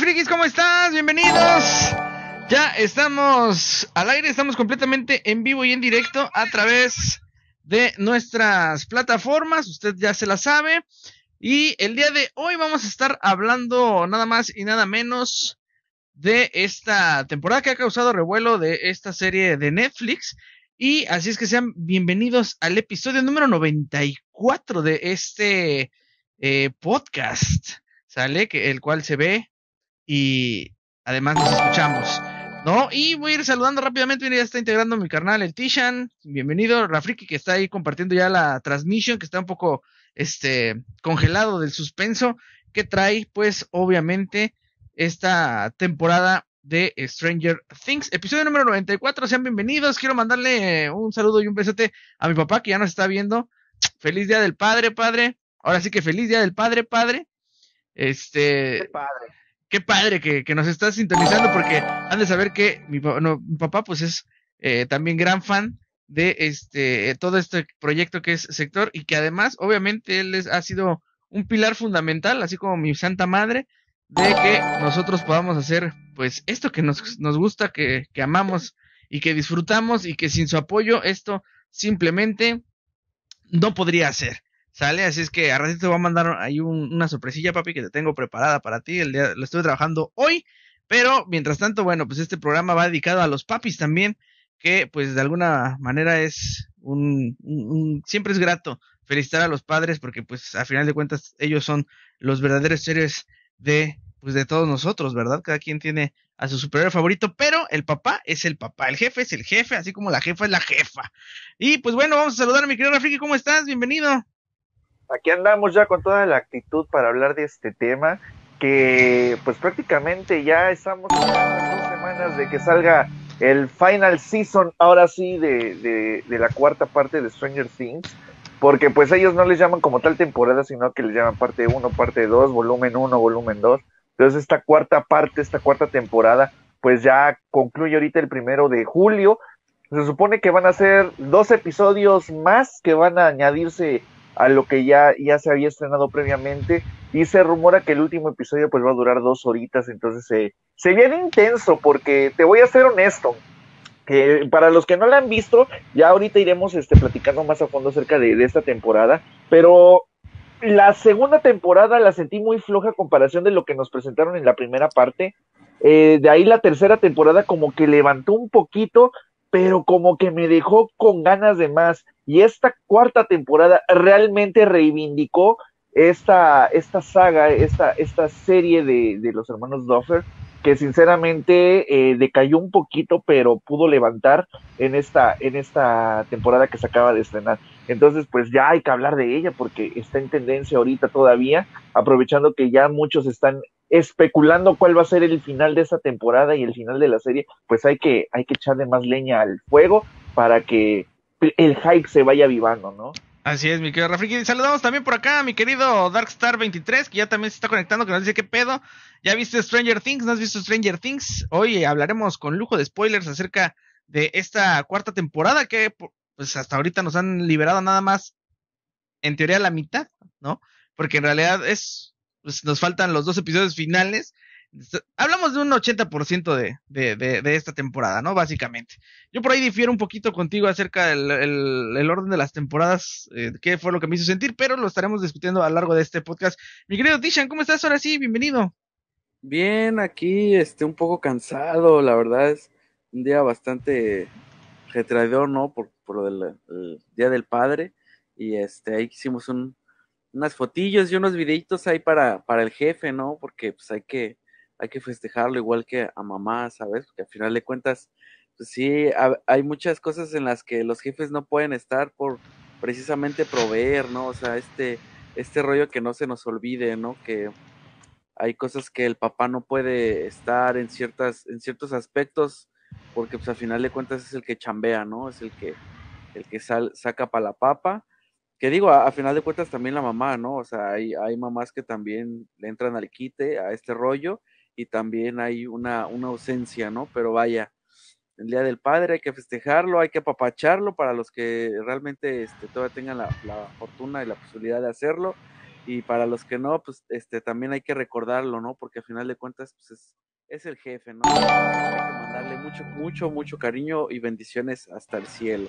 frikis, ¿cómo estás? Bienvenidos. Ya estamos al aire, estamos completamente en vivo y en directo a través de nuestras plataformas, usted ya se la sabe. Y el día de hoy vamos a estar hablando nada más y nada menos de esta temporada que ha causado revuelo de esta serie de Netflix. Y así es que sean bienvenidos al episodio número 94 de este eh, podcast, ¿sale? Que, el cual se ve y además nos escuchamos. ¿no? Y voy a ir saludando rápidamente, ya está integrando mi canal el Tishan, bienvenido, Rafriki, que está ahí compartiendo ya la transmisión, que está un poco, este, congelado del suspenso, que trae, pues, obviamente, esta temporada de Stranger Things, episodio número 94, sean bienvenidos, quiero mandarle un saludo y un besote a mi papá, que ya nos está viendo, feliz día del padre, padre, ahora sí que feliz día del padre, padre, este... Padre qué padre que, nos estás sintonizando porque han de saber que mi, papá pues es eh, también gran fan de este todo este proyecto que es sector y que además obviamente él ha sido un pilar fundamental así como mi santa madre de que nosotros podamos hacer pues esto que nos, nos gusta que, que amamos y que disfrutamos y que sin su apoyo esto simplemente no podría ser Sale, así es que a ratito te voy a mandar ahí una sorpresilla, papi, que te tengo preparada para ti. El día, lo estuve trabajando hoy, pero mientras tanto, bueno, pues este programa va dedicado a los papis también, que pues de alguna manera es un, siempre es grato felicitar a los padres porque pues a final de cuentas ellos son los verdaderos seres de pues de todos nosotros, ¿verdad? Cada quien tiene a su superior favorito, pero el papá es el papá, el jefe es el jefe, así como la jefa es la jefa. Y pues bueno, vamos a saludar a mi querido Rafiki, ¿cómo estás? Bienvenido. Aquí andamos ya con toda la actitud para hablar de este tema, que pues prácticamente ya estamos a dos semanas de que salga el final season, ahora sí, de, la cuarta parte de Stranger Things porque pues ellos no les llaman como tal temporada, sino que les llaman parte 1, parte 2, volumen 1, volumen 2. Entonces esta cuarta parte, esta cuarta temporada, pues ya concluye ahorita el primero de julio. Se supone que van a ser dos episodios más que van a añadirse a lo que ya, ya se había estrenado previamente. Y se rumora que el último episodio pues va a durar dos horitas, entonces eh, se viene intenso porque te voy a ser honesto. para los que no la han visto, ya ahorita iremos este, platicando más a fondo acerca de, esta temporada, pero la segunda temporada la sentí muy floja a comparación de lo que nos presentaron en la primera parte. Eh, de ahí la tercera temporada como que levantó un poquito, pero como que me dejó con ganas de más. Y esta cuarta temporada realmente reivindicó esta, esta saga, esta, esta serie de, de los hermanos Duffer, que sinceramente eh, decayó un poquito, pero pudo levantar en esta, en esta temporada que se acaba de estrenar. Entonces, pues ya hay que hablar de ella porque está en tendencia ahorita todavía, aprovechando que ya muchos están especulando cuál va a ser el final de esa temporada y el final de la serie, pues hay que, hay que echarle más leña al fuego para que el hype se vaya vivando, ¿no? Así es, mi querido Rafriki. Saludamos también por acá a mi querido Darkstar23, que ya también se está conectando, que nos dice qué pedo. ¿Ya viste Stranger Things? ¿No has visto Stranger Things? Hoy hablaremos con lujo de spoilers acerca de esta cuarta temporada que pues hasta ahorita nos han liberado nada más, en teoría, la mitad, ¿no? Porque en realidad es pues, nos faltan los dos episodios finales. Hablamos de un 80% de, de, de, esta temporada, ¿no? Básicamente. Yo por ahí difiero un poquito contigo acerca del el, orden de las temporadas, eh, qué fue lo que me hizo sentir, pero lo estaremos discutiendo a lo largo de este podcast. Mi querido Tishan, ¿cómo estás ahora sí? Bienvenido. Bien, aquí este, un poco cansado, la verdad es un día bastante retraidor, ¿no? Por, por del Día del Padre. Y este, ahí hicimos un, unas fotillos y unos videitos ahí para, para el jefe, ¿no? Porque pues hay que, hay que festejarlo igual que a mamá, ¿sabes? Porque al final de cuentas, pues sí, hay muchas cosas en las que los jefes no pueden estar por precisamente proveer, ¿no? O sea, este, este rollo que no se nos olvide, ¿no? Que hay cosas que el papá no puede estar en ciertas, en ciertos aspectos, porque pues al final de cuentas es el que chambea, ¿no? Es el que, el que saca para la papa que digo, a, final de cuentas también la mamá, ¿no? O sea, hay, mamás que también le entran al quite a este rollo y también hay una, una ausencia, ¿no? Pero vaya, el Día del Padre hay que festejarlo, hay que apapacharlo para los que realmente este, todavía tengan la, fortuna y la posibilidad de hacerlo y para los que no, pues este, también hay que recordarlo, ¿no? Porque a final de cuentas, pues es, es el jefe, ¿no? Hay que mandarle mucho, mucho, mucho cariño y bendiciones hasta el cielo.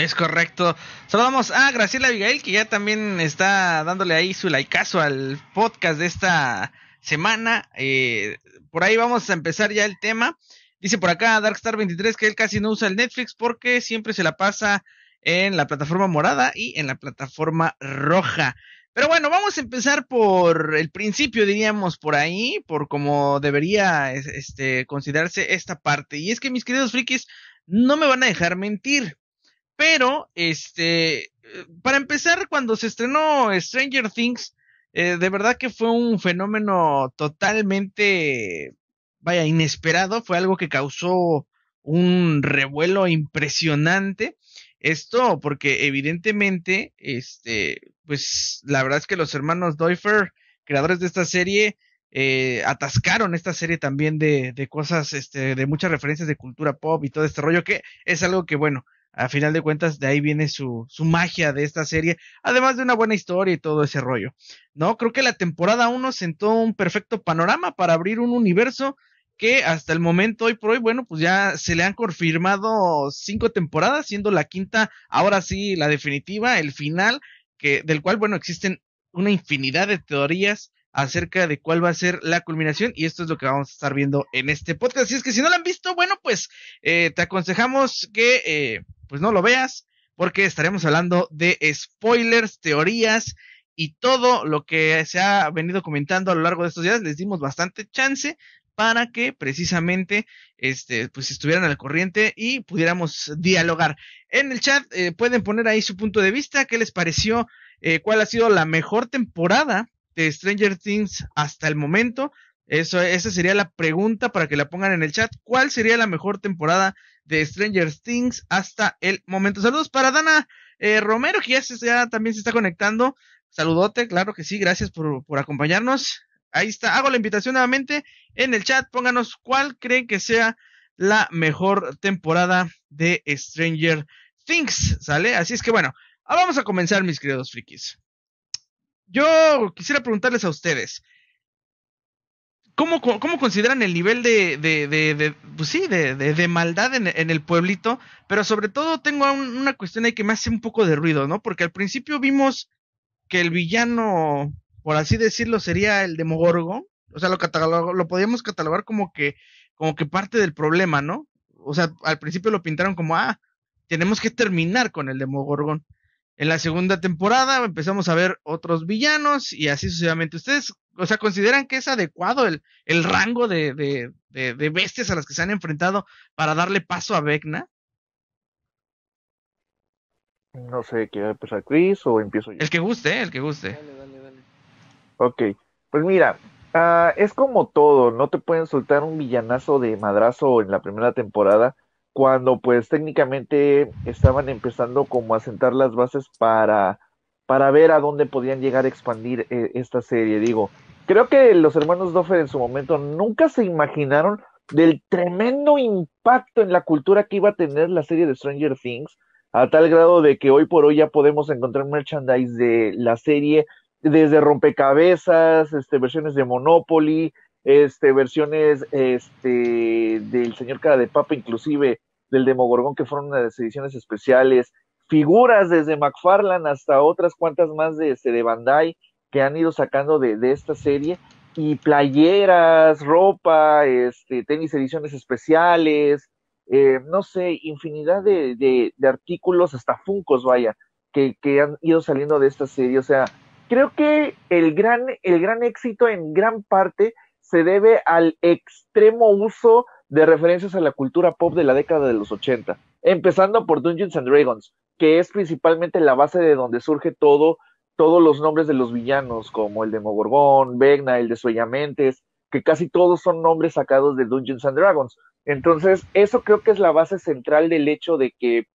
Es correcto. Saludamos a Graciela Abigail, que ya también está dándole ahí su likeazo al podcast de esta semana. Eh, por ahí vamos a empezar ya el tema. Dice por acá Darkstar23 que él casi no usa el Netflix porque siempre se la pasa en la plataforma morada y en la plataforma roja. Pero bueno, vamos a empezar por el principio, diríamos, por ahí, por cómo debería este, considerarse esta parte. Y es que mis queridos frikis no me van a dejar mentir. Pero, este, eh, para empezar, cuando se estrenó Stranger Things, eh, de verdad que fue un fenómeno totalmente, vaya, inesperado, fue algo que causó un revuelo impresionante. Esto porque evidentemente, este, pues la verdad es que los hermanos Doifer, creadores de esta serie, eh, atascaron esta serie también de, de cosas, este, de muchas referencias de cultura pop y todo este rollo, que es algo que, bueno, a final de cuentas, de ahí viene su, su magia de esta serie, además de una buena historia y todo ese rollo. No, creo que la temporada 1 sentó un perfecto panorama para abrir un universo que hasta el momento, hoy por hoy, bueno, pues ya se le han confirmado cinco temporadas, siendo la quinta, ahora sí, la definitiva, el final, que, del cual, bueno, existen una infinidad de teorías acerca de cuál va a ser la culminación y esto es lo que vamos a estar viendo en este podcast. Si es que si no lo han visto, bueno, pues eh, te aconsejamos que eh, pues no lo veas porque estaremos hablando de spoilers, teorías y todo lo que se ha venido comentando a lo largo de estos días. Les dimos bastante chance para que precisamente este, pues estuvieran al corriente y pudiéramos dialogar. En el chat eh, pueden poner ahí su punto de vista, qué les pareció, cuál ha sido la mejor temporada Stranger Things hasta el momento? Eso, esa sería la pregunta para que la pongan en el chat. ¿Cuál sería la mejor temporada de Stranger Things hasta el momento? Saludos para Dana eh, Romero, que ya, también se está conectando. Saludote, claro que sí, gracias por, por acompañarnos. Ahí está, hago la invitación nuevamente en el chat. Pónganos cuál creen que sea la mejor temporada de Stranger Things, ¿sale? Así es que bueno, vamos a comenzar, mis queridos frikis yo quisiera preguntarles a ustedes. ¿Cómo, ¿Cómo consideran el nivel de, de, de, de pues sí, de, maldad en, el pueblito? Pero sobre todo tengo una cuestión ahí que me hace un poco de ruido, ¿no? Porque al principio vimos que el villano, por así decirlo, sería el Demogorgon. O sea, lo, lo podíamos catalogar como que, como que parte del problema, ¿no? O sea, al principio lo pintaron como, ah, tenemos que terminar con el Demogorgon. En la segunda temporada empezamos a ver otros villanos y así sucesivamente. ¿Ustedes, o sea, consideran que es adecuado el, el rango de, de, bestias a las que se han enfrentado para darle paso a Vecna? No sé, ¿quiere empezar Chris o empiezo yo? El que guste, ¿eh? el que guste. Dale, dale, dale. Ok, pues mira, ah, es como todo, no te pueden soltar un villanazo de madrazo en la primera temporada cuando pues técnicamente estaban empezando como a sentar las bases para, para ver a dónde podían llegar a expandir eh, esta serie. Digo, creo que los hermanos Doffer en su momento nunca se imaginaron del tremendo impacto en la cultura que iba a tener la serie de Stranger Things, a tal grado de que hoy por hoy ya podemos encontrar merchandise de la serie desde rompecabezas, este, versiones de Monopoly, este, versiones este, del señor Cara de Papa, inclusive del Demogorgón, que fueron unas ediciones especiales, figuras desde McFarlane hasta otras cuantas más de, este, de Bandai que han ido sacando de, esta serie, y playeras, ropa, este, tenis ediciones especiales, eh, no sé, infinidad de, artículos, hasta funcos, vaya, que, que han ido saliendo de esta serie. O sea, creo que el gran, el gran éxito en gran parte se debe al extremo uso de referencias a la cultura pop de la década de los 80, empezando por Dungeons and Dragons, que es principalmente la base de donde surge todo, todos los nombres de los villanos, como el de Mogorgón, Vegna, el de Suellamentes, que casi todos son nombres sacados de Dungeons and Dragons. Entonces, eso creo que es la base central del hecho de que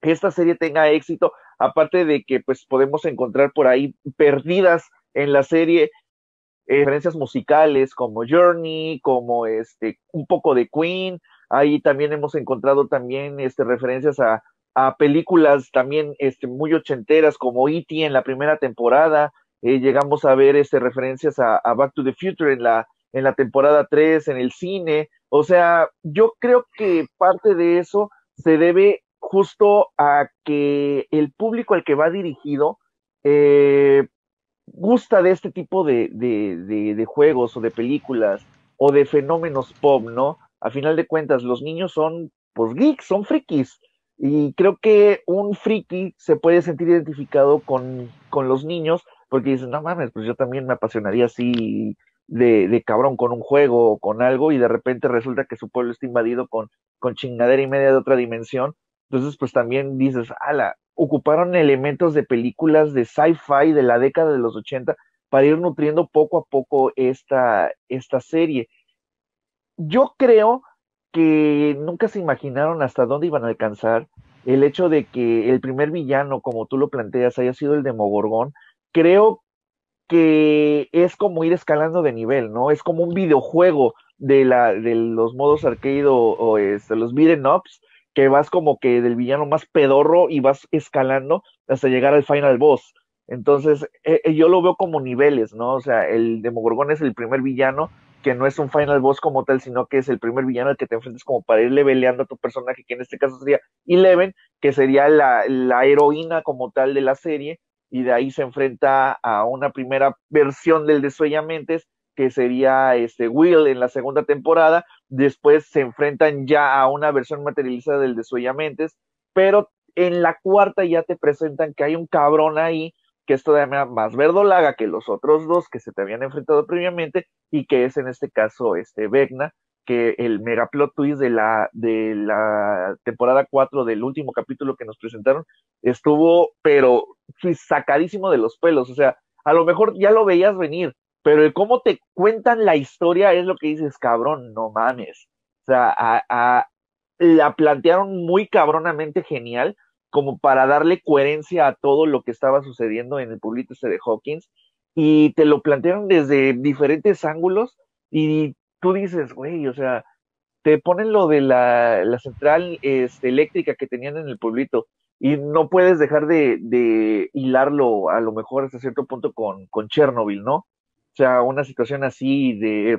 esta serie tenga éxito, aparte de que pues podemos encontrar por ahí perdidas en la serie eh, referencias musicales como Journey, como este, un poco de Queen. Ahí también hemos encontrado también este, referencias a, a películas también este, muy ochenteras como E.T. en la primera temporada. Eh, llegamos a ver este, referencias a, a, Back to the Future en la, en la temporada 3, en el cine. O sea, yo creo que parte de eso se debe justo a que el público al que va dirigido eh, gusta de este tipo de, juegos o de películas o de fenómenos pop, ¿no? A final de cuentas, los niños son, pues, geeks, son frikis. Y creo que un friki se puede sentir identificado con, los niños porque dicen, no mames, pues yo también me apasionaría así de, de, cabrón con un juego o con algo y de repente resulta que su pueblo está invadido con, con chingadera y media de otra dimensión entonces, pues también dices, ala, ocuparon elementos de películas de sci-fi de la década de los 80 para ir nutriendo poco a poco esta, esta serie. Yo creo que nunca se imaginaron hasta dónde iban a alcanzar el hecho de que el primer villano, como tú lo planteas, haya sido el Demogorgón. Creo que es como ir escalando de nivel, ¿no? Es como un videojuego de, la, de los modos arcade o, o este, los beat'em ups, que vas como que del villano más pedorro y vas escalando hasta llegar al final boss. Entonces, eh, eh, yo lo veo como niveles, ¿no? O sea, el Demogorgon es el primer villano, que no es un final boss como tal, sino que es el primer villano al que te enfrentas como para ir leveleando a tu personaje, que en este caso sería Eleven, que sería la, heroína como tal de la serie, y de ahí se enfrenta a una primera versión del de Mentes... que sería este Will en la segunda temporada, después se enfrentan ya a una versión materializada del de pero en la cuarta ya te presentan que hay un cabrón ahí que es todavía más verdolaga que los otros dos que se te habían enfrentado previamente y que es en este caso este Vegna, que el mega plot twist de la, de la temporada 4 del último capítulo que nos presentaron estuvo pero sacadísimo de los pelos, o sea, a lo mejor ya lo veías venir, pero el cómo te cuentan la historia es lo que dices, cabrón, no mames. O sea, a, la plantearon muy cabronamente genial como para darle coherencia a todo lo que estaba sucediendo en el pueblito este de Hawkins y te lo plantearon desde diferentes ángulos y tú dices, güey, o sea, te ponen lo de la, central este, eléctrica que tenían en el pueblito y no puedes dejar de, hilarlo a lo mejor hasta cierto punto con Chernobyl, ¿no? O sea, una situación así de,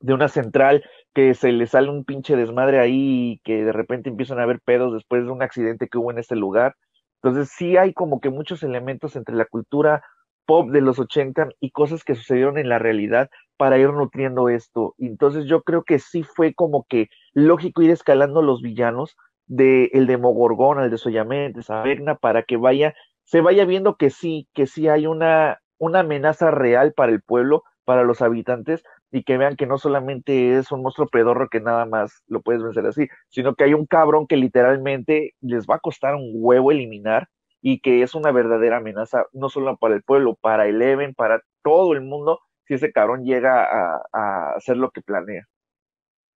de una central que se le sale un pinche desmadre ahí y que de repente empiezan a haber pedos después de un accidente que hubo en este lugar. Entonces sí hay como que muchos elementos entre la cultura pop de los 80 y cosas que sucedieron en la realidad para ir nutriendo esto. Entonces yo creo que sí fue como que lógico ir escalando los villanos de el Mogorgón al de esa de Saberna, para que vaya, se vaya viendo que sí, que sí hay una, una amenaza real para el pueblo, para los habitantes, y que vean que no solamente es un monstruo pedorro que nada más lo puedes vencer así, sino que hay un cabrón que literalmente les va a costar un huevo eliminar y que es una verdadera amenaza, no solo para el pueblo, para Eleven, para todo el mundo, si ese cabrón llega a, hacer lo que planea.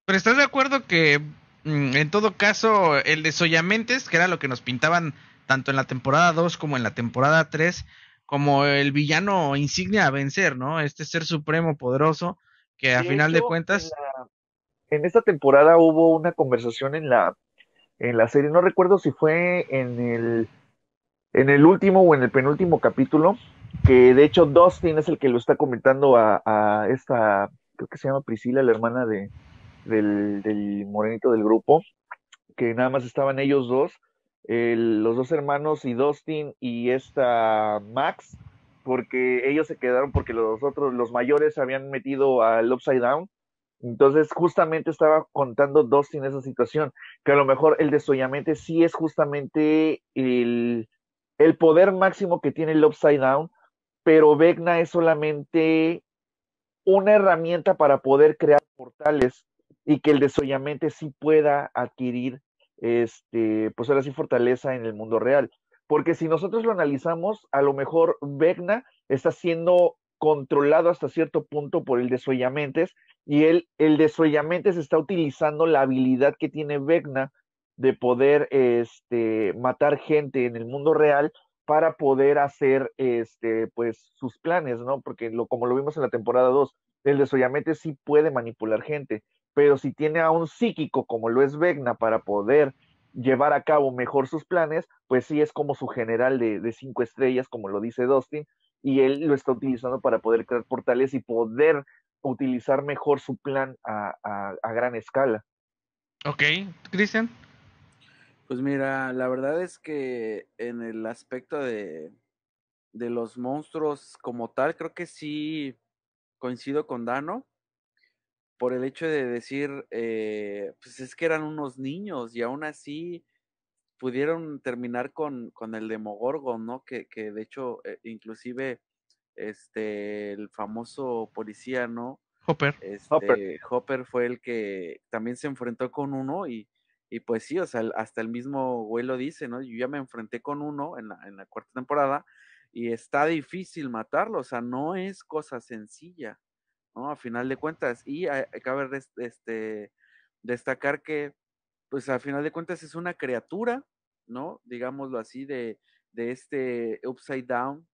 Pero estás de acuerdo que mm, en todo caso el de Soyamentes, que era lo que nos pintaban tanto en la temporada 2 como en la temporada 3, como el villano insignia a vencer, ¿no? Este ser supremo poderoso que a final de cuentas... En, esta temporada hubo una conversación en la, en la serie, no recuerdo si fue en el, en el último o en el penúltimo capítulo, que de hecho Dustin es el que lo está comentando a, a esta, creo que se llama Priscila, la hermana de, del, del morenito del grupo, que nada más estaban ellos dos los dos hermanos y Dustin y esta Max, porque ellos se quedaron porque los otros, los mayores habían metido al Upside Down. Entonces, justamente estaba contando Dustin esa situación, que a lo mejor el desollamente sí es justamente el, el poder máximo que tiene el Upside Down, pero Vecna es solamente una herramienta para poder crear portales y que el desollamente sí pueda adquirir este, pues ahora sí fortaleza en el mundo real. Porque si nosotros lo analizamos, a lo mejor Vegna está siendo controlado hasta cierto punto por el de y él, el de está utilizando la habilidad que tiene Vegna de poder este, matar gente en el mundo real para poder hacer este, pues, sus planes, ¿no? Porque lo, como lo vimos en la temporada 2, el de sí puede manipular gente pero si tiene a un psíquico como lo es Vegna para poder llevar a cabo mejor sus planes, pues sí es como su general de, cinco estrellas, como lo dice Dustin, y él lo está utilizando para poder crear portales y poder utilizar mejor su plan a, gran escala. Ok, Cristian. Pues mira, la verdad es que en el aspecto de, de los monstruos como tal, creo que sí coincido con Dano por el hecho de decir, eh, pues es que eran unos niños y aún así pudieron terminar con, con el Demogorgon, ¿no? Que, que de hecho, eh, inclusive, este, el famoso policía, ¿no? Hopper. Este, Hopper. fue el que también se enfrentó con uno y, y pues sí, o sea, hasta el mismo güey lo dice, ¿no? Yo ya me enfrenté con uno en la, en la cuarta temporada y está difícil matarlo, o sea, no es cosa sencilla. ¿no? A final de cuentas. Y eh, eh, cabe este, destacar que, pues a final de cuentas es una criatura, ¿no? Digámoslo así, de, de este upside down.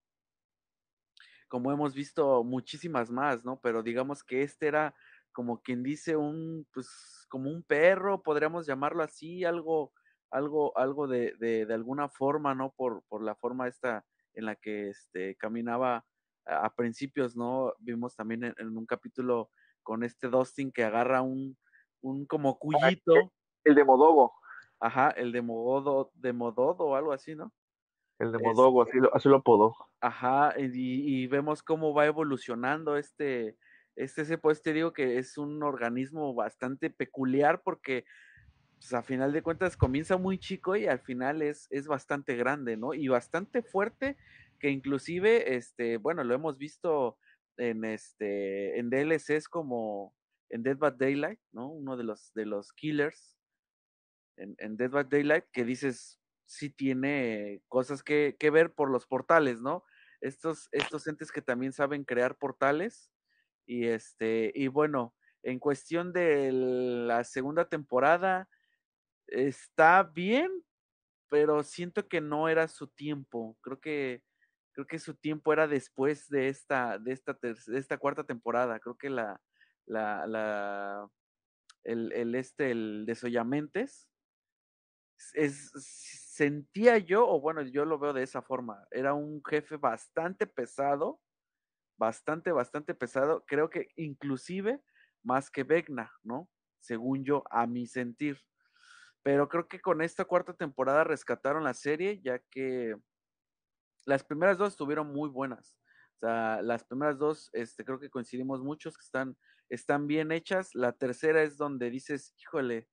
Como hemos visto muchísimas más, ¿no? Pero digamos que este era como quien dice un, pues como un perro, podríamos llamarlo así, algo, algo, algo de, de, de alguna forma, ¿no? Por, por la forma esta en la que este, caminaba a principios, ¿no? Vimos también en, un capítulo con este Dustin que agarra un, un como ah, cuyito. El de Modogo. Ajá, el de Mododo, de Mododo o algo así, ¿no? El de Modogo, este así, lo, así lo apodó. Ajá, y, vemos cómo va evolucionando este, este pues digo que es un organismo bastante peculiar porque pues, a final de cuentas comienza muy chico y al final es, es bastante grande, ¿no? Y bastante fuerte que inclusive, este, bueno, lo hemos visto en este, en DLCs como en Dead by Daylight, ¿no? Uno de los, de los killers en, Dead by Daylight, que dices, sí tiene cosas que, que ver por los portales, ¿no? Estos, estos entes que también saben crear portales. Y este, y bueno, en cuestión de la segunda temporada, está bien, pero siento que no era su tiempo. Creo que creo que su tiempo era después de esta, de esta, esta cuarta temporada. Creo que la, el, este, el de Soyamentes, es, sentía yo, o bueno, yo lo veo de esa forma, era un jefe bastante pesado, bastante, bastante pesado, creo que inclusive más que Vegna, ¿no? Según yo, a mi sentir. Pero creo que con esta cuarta temporada rescataron la serie, ya que las primeras dos estuvieron muy buenas. O sea, las primeras dos, este, creo que coincidimos muchos que están, están bien hechas. La tercera es donde dices, híjole,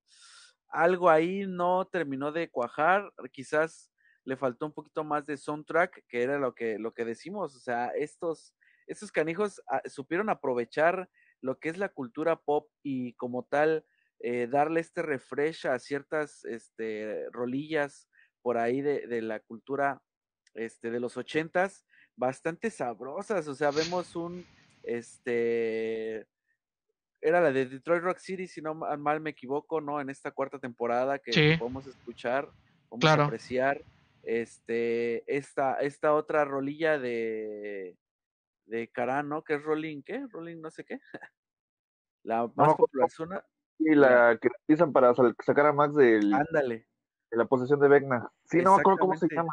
algo ahí no terminó de cuajar. Quizás le faltó un poquito más de soundtrack, que era lo que, lo que decimos. O sea, estos, estos canijos ah, supieron aprovechar lo que es la cultura pop y como tal eh, darle este refresh a ciertas este, rolillas por ahí de, de la cultura este, de los ochentas bastante sabrosas. O sea, vemos un, este, era la de Detroit Rock City, si no mal me equivoco, ¿no? En esta cuarta temporada que podemos escuchar, podemos apreciar. Este, esta, esta otra rolilla de, de ¿no? que es Rolling, ¿qué? Rolling no sé qué. La más popular zona. Y la que utilizan para sacar a Max De la posesión de Vecna. Sí, no me acuerdo cómo se llama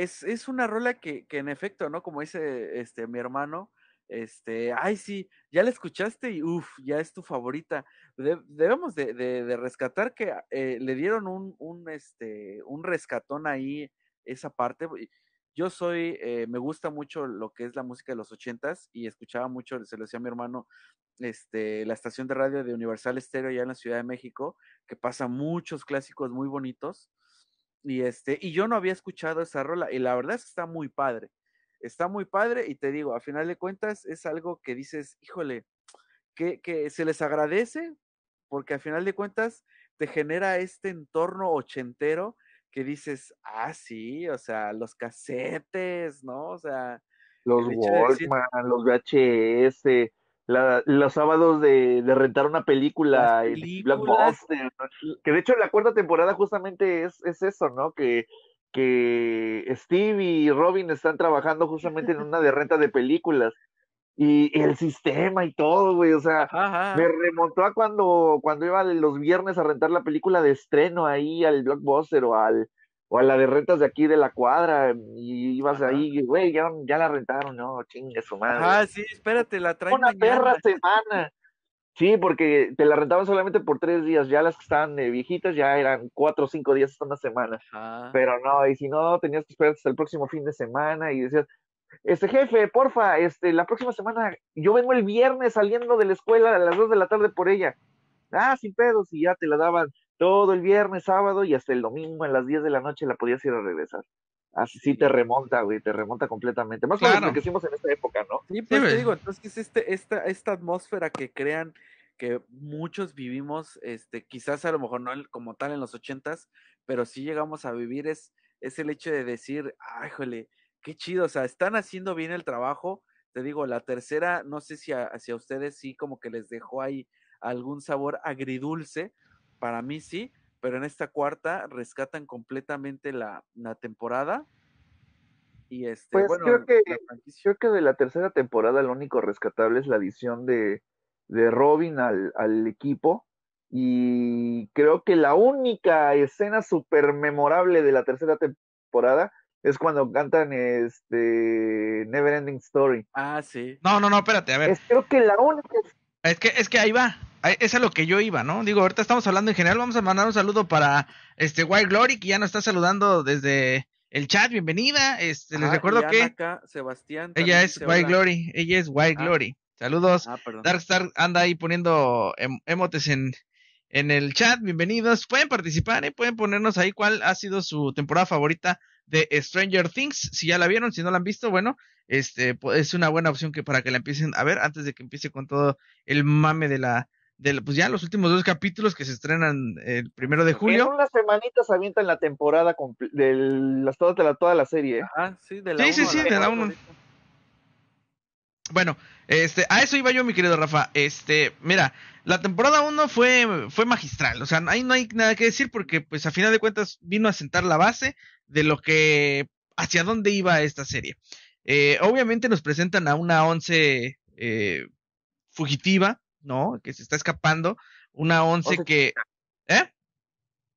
es, es una rola que, que, en efecto, ¿no? Como dice este mi hermano, este, ay sí, ya la escuchaste y uff, ya es tu favorita. debemos de, de, rescatar que eh, le dieron un, un, este, un rescatón ahí, esa parte. Yo soy, eh, me gusta mucho lo que es la música de los ochentas y escuchaba mucho, se lo decía mi hermano, este, la estación de radio de Universal Stereo allá en la Ciudad de México, que pasa muchos clásicos muy bonitos. Y este, y yo no había escuchado esa rola, y la verdad es que está muy padre. Está muy padre, y te digo, a final de cuentas, es algo que dices, híjole, que, que se les agradece, porque a final de cuentas te genera este entorno ochentero que dices, ah, sí, o sea, los casetes, ¿no? O sea, los Walkman, los VHS, los sábados de, de, rentar una película en blockbuster. Que de hecho la cuarta temporada justamente es, es eso, ¿no? Que, que Steve y Robin están trabajando justamente en una de renta de películas. Y, el sistema y todo, güey, o sea, me remontó a cuando, cuando iba los viernes a rentar la película de estreno ahí al blockbuster o al, o a la de rentas de aquí de la cuadra, y ibas ahí, güey, ya, la rentaron, no, chingue su madre. Ah, sí, espérate, la traen Una guerra perra semana. Sí, porque te la rentaban solamente por tres días, ya las que estaban eh, viejitas ya eran cuatro o cinco días hasta una semana. Pero no, y si no, tenías que esperar hasta el próximo fin de semana y decías, este jefe, porfa, este, la próxima semana, yo vengo el viernes saliendo de la escuela a las dos de la tarde por ella. Ah, sin pedos, y ya te la daban todo el viernes, sábado y hasta el domingo en las 10 de la noche la podías ir a regresar. Así sí te remonta, güey, te remonta completamente. Más claro. lo que hicimos en esta época, ¿no? Sí, pues te digo, entonces este, esta, esta atmósfera que crean que muchos vivimos, este, quizás a lo mejor no como tal en los ochentas, pero sí llegamos a vivir es, es el hecho de decir, ay, ah, jole, qué chido, o sea, están haciendo bien el trabajo. Te digo, la tercera, no sé si hacia ustedes sí como que les dejó ahí algún sabor agridulce, para mí sí, pero en esta cuarta rescatan completamente la, temporada. Y este, pues, bueno, creo, que, creo que de la tercera temporada lo único rescatable es la adición de, Robin al, equipo. Y creo que la única escena súper memorable de la tercera temporada es cuando cantan este Neverending Story. Ah, sí. No, no, no, espérate, a ver. creo que la única es que, es que ahí va. Es a lo que yo iba, ¿no? Digo, ahorita estamos hablando en general. Vamos a mandar un saludo para este White Glory, que ya nos está saludando desde el chat. Bienvenida. Este, les ah, recuerdo que. Sebastián. Ella es White Glory. Ella es White ah. Glory. Saludos. Ah, Dark Darkstar anda ahí poniendo em, emotes en, en el chat, bienvenidos. Pueden participar y ¿eh? pueden ponernos ahí cuál ha sido su temporada favorita de Stranger Things. Si ya la vieron, si no la han visto, bueno, este pues, es una buena opción que para que la empiecen a ver antes de que empiece con todo el mame de la, de pues ya los últimos dos capítulos que se estrenan el primero de julio. En unas semanitas avientan la temporada de de la, toda la serie. Ah, sí, de la sí, sí, sí, la bueno, este, a eso iba yo, mi querido Rafa. Este, mira, la temporada 1 fue, fue magistral. O sea, ahí no hay nada que decir porque, pues, a final de cuentas, vino a sentar la base de lo que, hacia dónde iba esta serie. Eh, obviamente nos presentan a una once eh, fugitiva, ¿no? Que se está escapando. Una once, que... ¿Eh?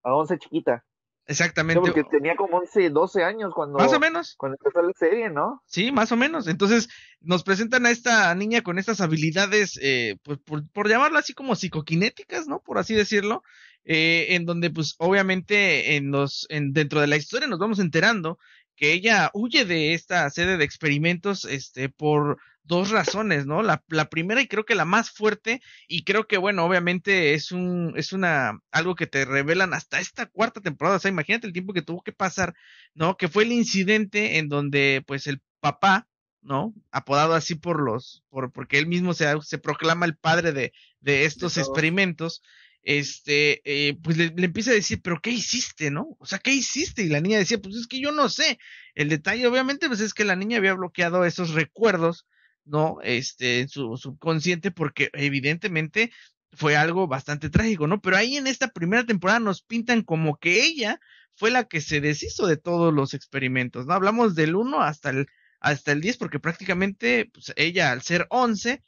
A once chiquita. Exactamente. porque tenía como 11, 12 años cuando. Más o menos. Cuando empezó la serie, ¿no? Sí, más o menos. Entonces, nos presentan a esta niña con estas habilidades, eh, pues, por, por, llamarlo así como psicoquinéticas, ¿no? Por así decirlo. Eh, en donde, pues, obviamente, en los, en, dentro de la historia nos vamos enterando que ella huye de esta sede de experimentos, este, por dos razones, ¿no? La, primera y creo que la más fuerte y creo que bueno, obviamente es un es una algo que te revelan hasta esta cuarta temporada, o sea, imagínate el tiempo que tuvo que pasar, ¿no? Que fue el incidente en donde pues el papá, ¿no? Apodado así por los por porque él mismo se, se proclama el padre de de estos experimentos este, eh, pues le, empieza a decir, pero ¿qué hiciste, no? O sea, ¿qué hiciste? Y la niña decía, pues es que yo no sé. El detalle, obviamente, pues es que la niña había bloqueado esos recuerdos ¿no? Este, en su subconsciente, porque evidentemente fue algo bastante trágico, ¿no? Pero ahí en esta primera temporada nos pintan como que ella fue la que se deshizo de todos los experimentos, ¿no? Hablamos del 1 hasta el, hasta el 10, porque prácticamente pues, ella al ser 11,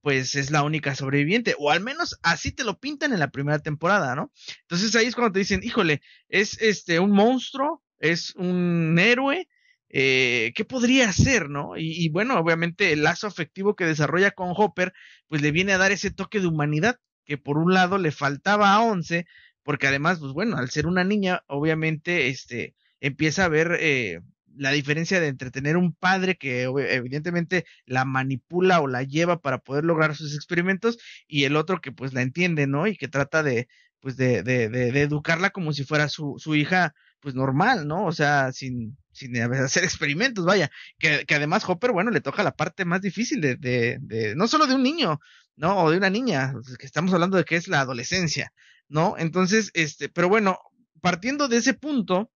pues es la única sobreviviente, o al menos así te lo pintan en la primera temporada, ¿no? Entonces ahí es cuando te dicen, híjole, es este un monstruo, es un héroe, eh, ¿qué podría hacer, no? Y, bueno, obviamente el lazo afectivo que desarrolla con Hopper, pues le viene a dar ese toque de humanidad que por un lado le faltaba a Once, porque además, pues bueno, al ser una niña, obviamente, este, empieza a ver eh, la diferencia de tener un padre que evidentemente la manipula o la lleva para poder lograr sus experimentos y el otro que pues la entiende, ¿no? Y que trata de, pues de, de, de, de educarla como si fuera su, su hija, pues normal, ¿no? O sea, sin, sin hacer experimentos, vaya, que, además Hopper, bueno, le toca la parte más difícil de, de, de, no solo de un niño, ¿no? O de una niña, pues, que estamos hablando de que es la adolescencia, ¿no? Entonces, este, pero bueno, partiendo de ese punto,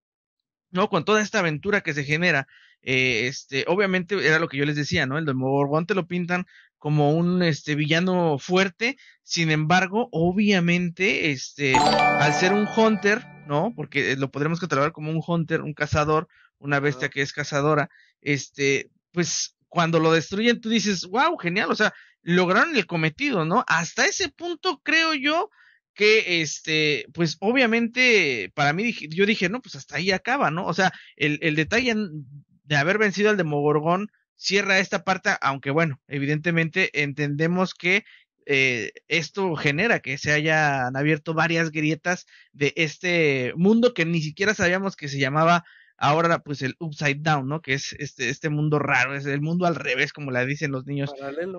¿no? Con toda esta aventura que se genera, eh, este, obviamente era lo que yo les decía, ¿no? El Demogorgon te lo pintan como un este, villano fuerte, sin embargo, obviamente, este, al ser un hunter, ¿no? Porque eh, lo podremos catalogar como un hunter, un cazador, una bestia que es cazadora, este, pues cuando lo destruyen tú dices, wow, genial, o sea, lograron el cometido, ¿no? Hasta ese punto creo yo que, este, pues obviamente, para mí yo dije, no, pues hasta ahí acaba, ¿no? O sea, el, el detalle de haber vencido al Demogorgón cierra esta parte, aunque bueno, evidentemente entendemos que eh, esto genera que se hayan abierto varias grietas de este mundo que ni siquiera sabíamos que se llamaba ahora pues el upside down, ¿no? Que es este, este mundo raro, es el mundo al revés, como la dicen los niños.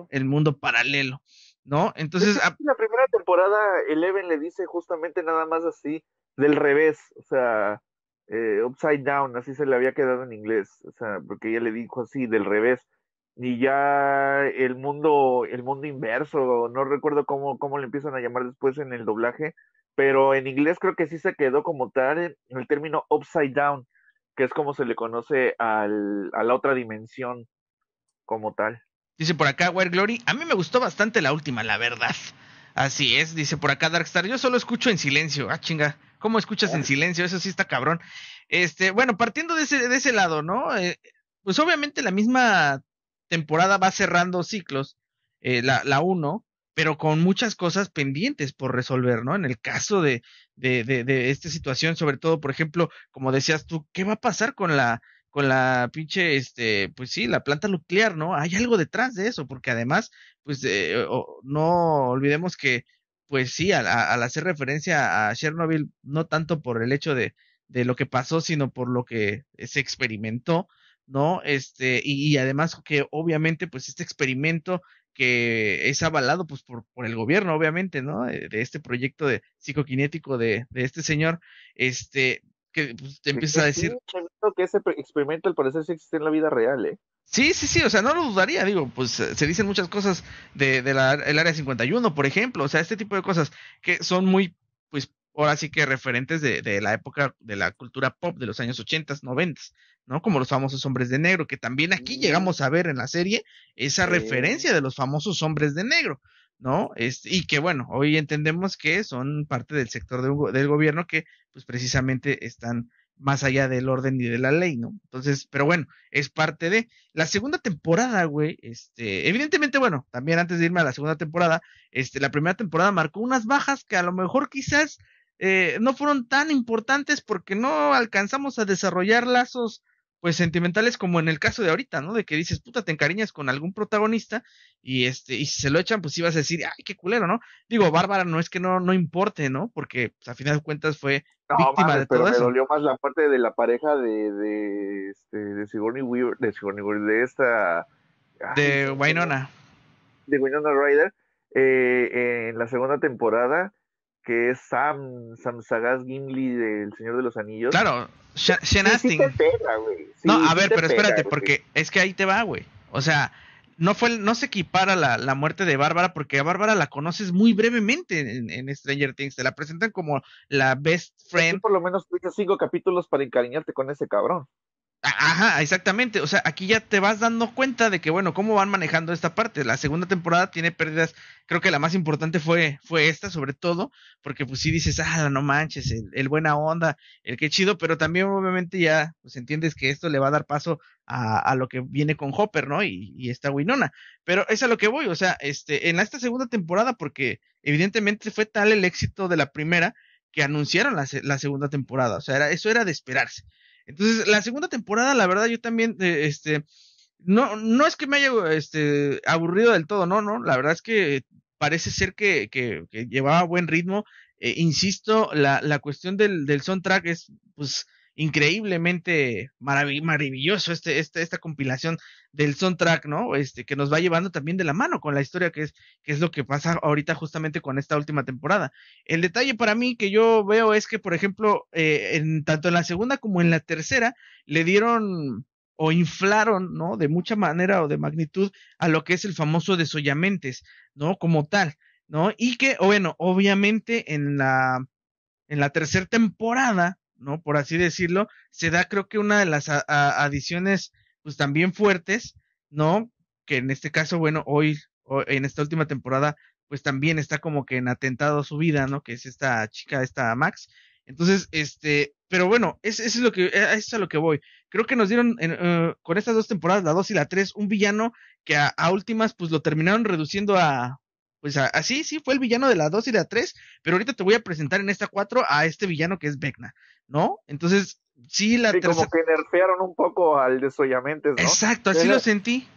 El mundo paralelo, ¿no? Entonces... En La primera temporada, Eleven le dice justamente nada más así, del revés, o sea, eh, upside down, así se le había quedado en inglés, o sea, porque ella le dijo así, del revés. Y ya el mundo, el mundo inverso, no recuerdo cómo, cómo le empiezan a llamar después en el doblaje, pero en inglés creo que sí se quedó como tal en el término upside down que es como se le conoce al, a la otra dimensión como tal. Dice por acá Wire Glory, a mí me gustó bastante la última, la verdad. Así es, dice por acá Darkstar, yo solo escucho en silencio. Ah, chinga, ¿cómo escuchas en silencio? Eso sí está cabrón. Este, bueno, partiendo de ese, de ese lado, ¿no? Eh, pues obviamente la misma temporada va cerrando ciclos. Eh, la 1, pero con muchas cosas pendientes por resolver, ¿no? En el caso de, de, de, de, esta situación, sobre todo, por ejemplo, como decías tú, ¿qué va a pasar con la, con la pinche, este, pues sí, la planta nuclear, ¿no? Hay algo detrás de eso, porque además, pues, eh, no olvidemos que, pues sí, al, hacer referencia a Chernobyl, no tanto por el hecho de, de lo que pasó, sino por lo que se experimentó, ¿no? Este, y, además que obviamente, pues este experimento que es avalado pues por, por el gobierno, obviamente, ¿no? Eh, de, este proyecto de psicoquinético de, de este señor, este, que pues, te empieza a decir... que ese experimento al parecer sí existe en la vida real, ¿eh? Sí, sí, sí, o sea, no lo dudaría, digo, pues se dicen muchas cosas de, de área 51, por ejemplo, o sea, este tipo de cosas que son muy, pues, ahora sí que referentes de, de la época de la cultura pop de los años 80, 90, ¿no? Como los famosos hombres de negro, que también aquí mm. llegamos a ver en la serie esa referencia de los famosos hombres de negro, ¿no? Este, y que bueno, hoy entendemos que son parte del sector del gobierno que pues precisamente están más allá del orden y de la ley, ¿no? Entonces, pero bueno, es parte de la segunda temporada, güey. Este, evidentemente, bueno, también antes de irme a la segunda temporada, este, la primera temporada marcó unas bajas que a lo mejor quizás eh, no fueron tan importantes porque no alcanzamos a desarrollar lazos pues sentimentales como en el caso de ahorita, ¿no? De que dices, puta, te encariñas con algún protagonista y este, y si se lo echan, pues ibas a decir, ay, qué culero, ¿no? Digo, Bárbara no es que no, no importe, ¿no? Porque pues, a final de cuentas fue víctima de todo pero me dolió más la parte de la pareja de, de, este, de Sigourney Weaver, de Sigourney Weaver, de esta... de Winona. De Winona Ryder, eh, en la segunda temporada, que es Sam, Sam Sagaz Gimli del Señor de los Anillos. Claro, Sean no, a ver, pero espérate, porque es que ahí te va, güey. O sea, no fue, no se equipara la, la muerte de Bárbara, porque a Bárbara la conoces muy brevemente en, en, Stranger Things. Te la presentan como la best friend. por lo menos tuviste cinco capítulos para encariñarte con ese cabrón. Ajá, exactamente. O sea, aquí ya te vas dando cuenta de que, bueno, cómo van manejando esta parte. La segunda temporada tiene pérdidas. Creo que la más importante fue, fue esta, sobre todo, porque pues sí dices, ah, no manches, el, el buena onda, el que chido, pero también obviamente ya pues entiendes que esto le va a dar paso a, a lo que viene con Hopper, ¿no? Y, y, esta Winona. Pero es a lo que voy, o sea, este, en esta segunda temporada, porque evidentemente fue tal el éxito de la primera que anunciaron la, la segunda temporada. O sea, eso era de esperarse. Entonces, la segunda temporada, la verdad, yo también, eh, este, no, no es que me haya este, aburrido del todo, no, no, la verdad es que parece ser que, que, que llevaba buen ritmo. Eh, insisto, la, la cuestión del, del soundtrack es, pues, increíblemente maravilloso este, este, esta compilación del soundtrack, ¿no? Este, que nos va llevando también de la mano con la historia, que es, que es lo que pasa ahorita justamente con esta última temporada. El detalle para mí que yo veo es que, por ejemplo, eh, en, tanto en la segunda como en la tercera, le dieron o inflaron, ¿no? De mucha manera o de magnitud a lo que es el famoso de Sollamentes ¿no? Como tal, ¿no? Y que, bueno, obviamente en la, en la tercera temporada, ¿no? Por así decirlo, se da creo que una de las adiciones pues también fuertes, ¿no? Que en este caso, bueno, hoy, en esta última temporada, pues también está como que en atentado a su vida, ¿no? Que es esta chica, esta Max. Entonces, este, pero bueno, eso es lo que, es a lo que voy. Creo que nos dieron eh, con estas dos temporadas, la 2 y la 3, un villano que a últimas pues lo terminaron reduciendo a pues así sí fue el villano de la 2 y de la 3, pero ahorita te voy a presentar en esta 4 a este villano que es Vecna, ¿no? Entonces, sí, la como que nerfearon un poco al de ¿no? Exacto, así lo... sentí.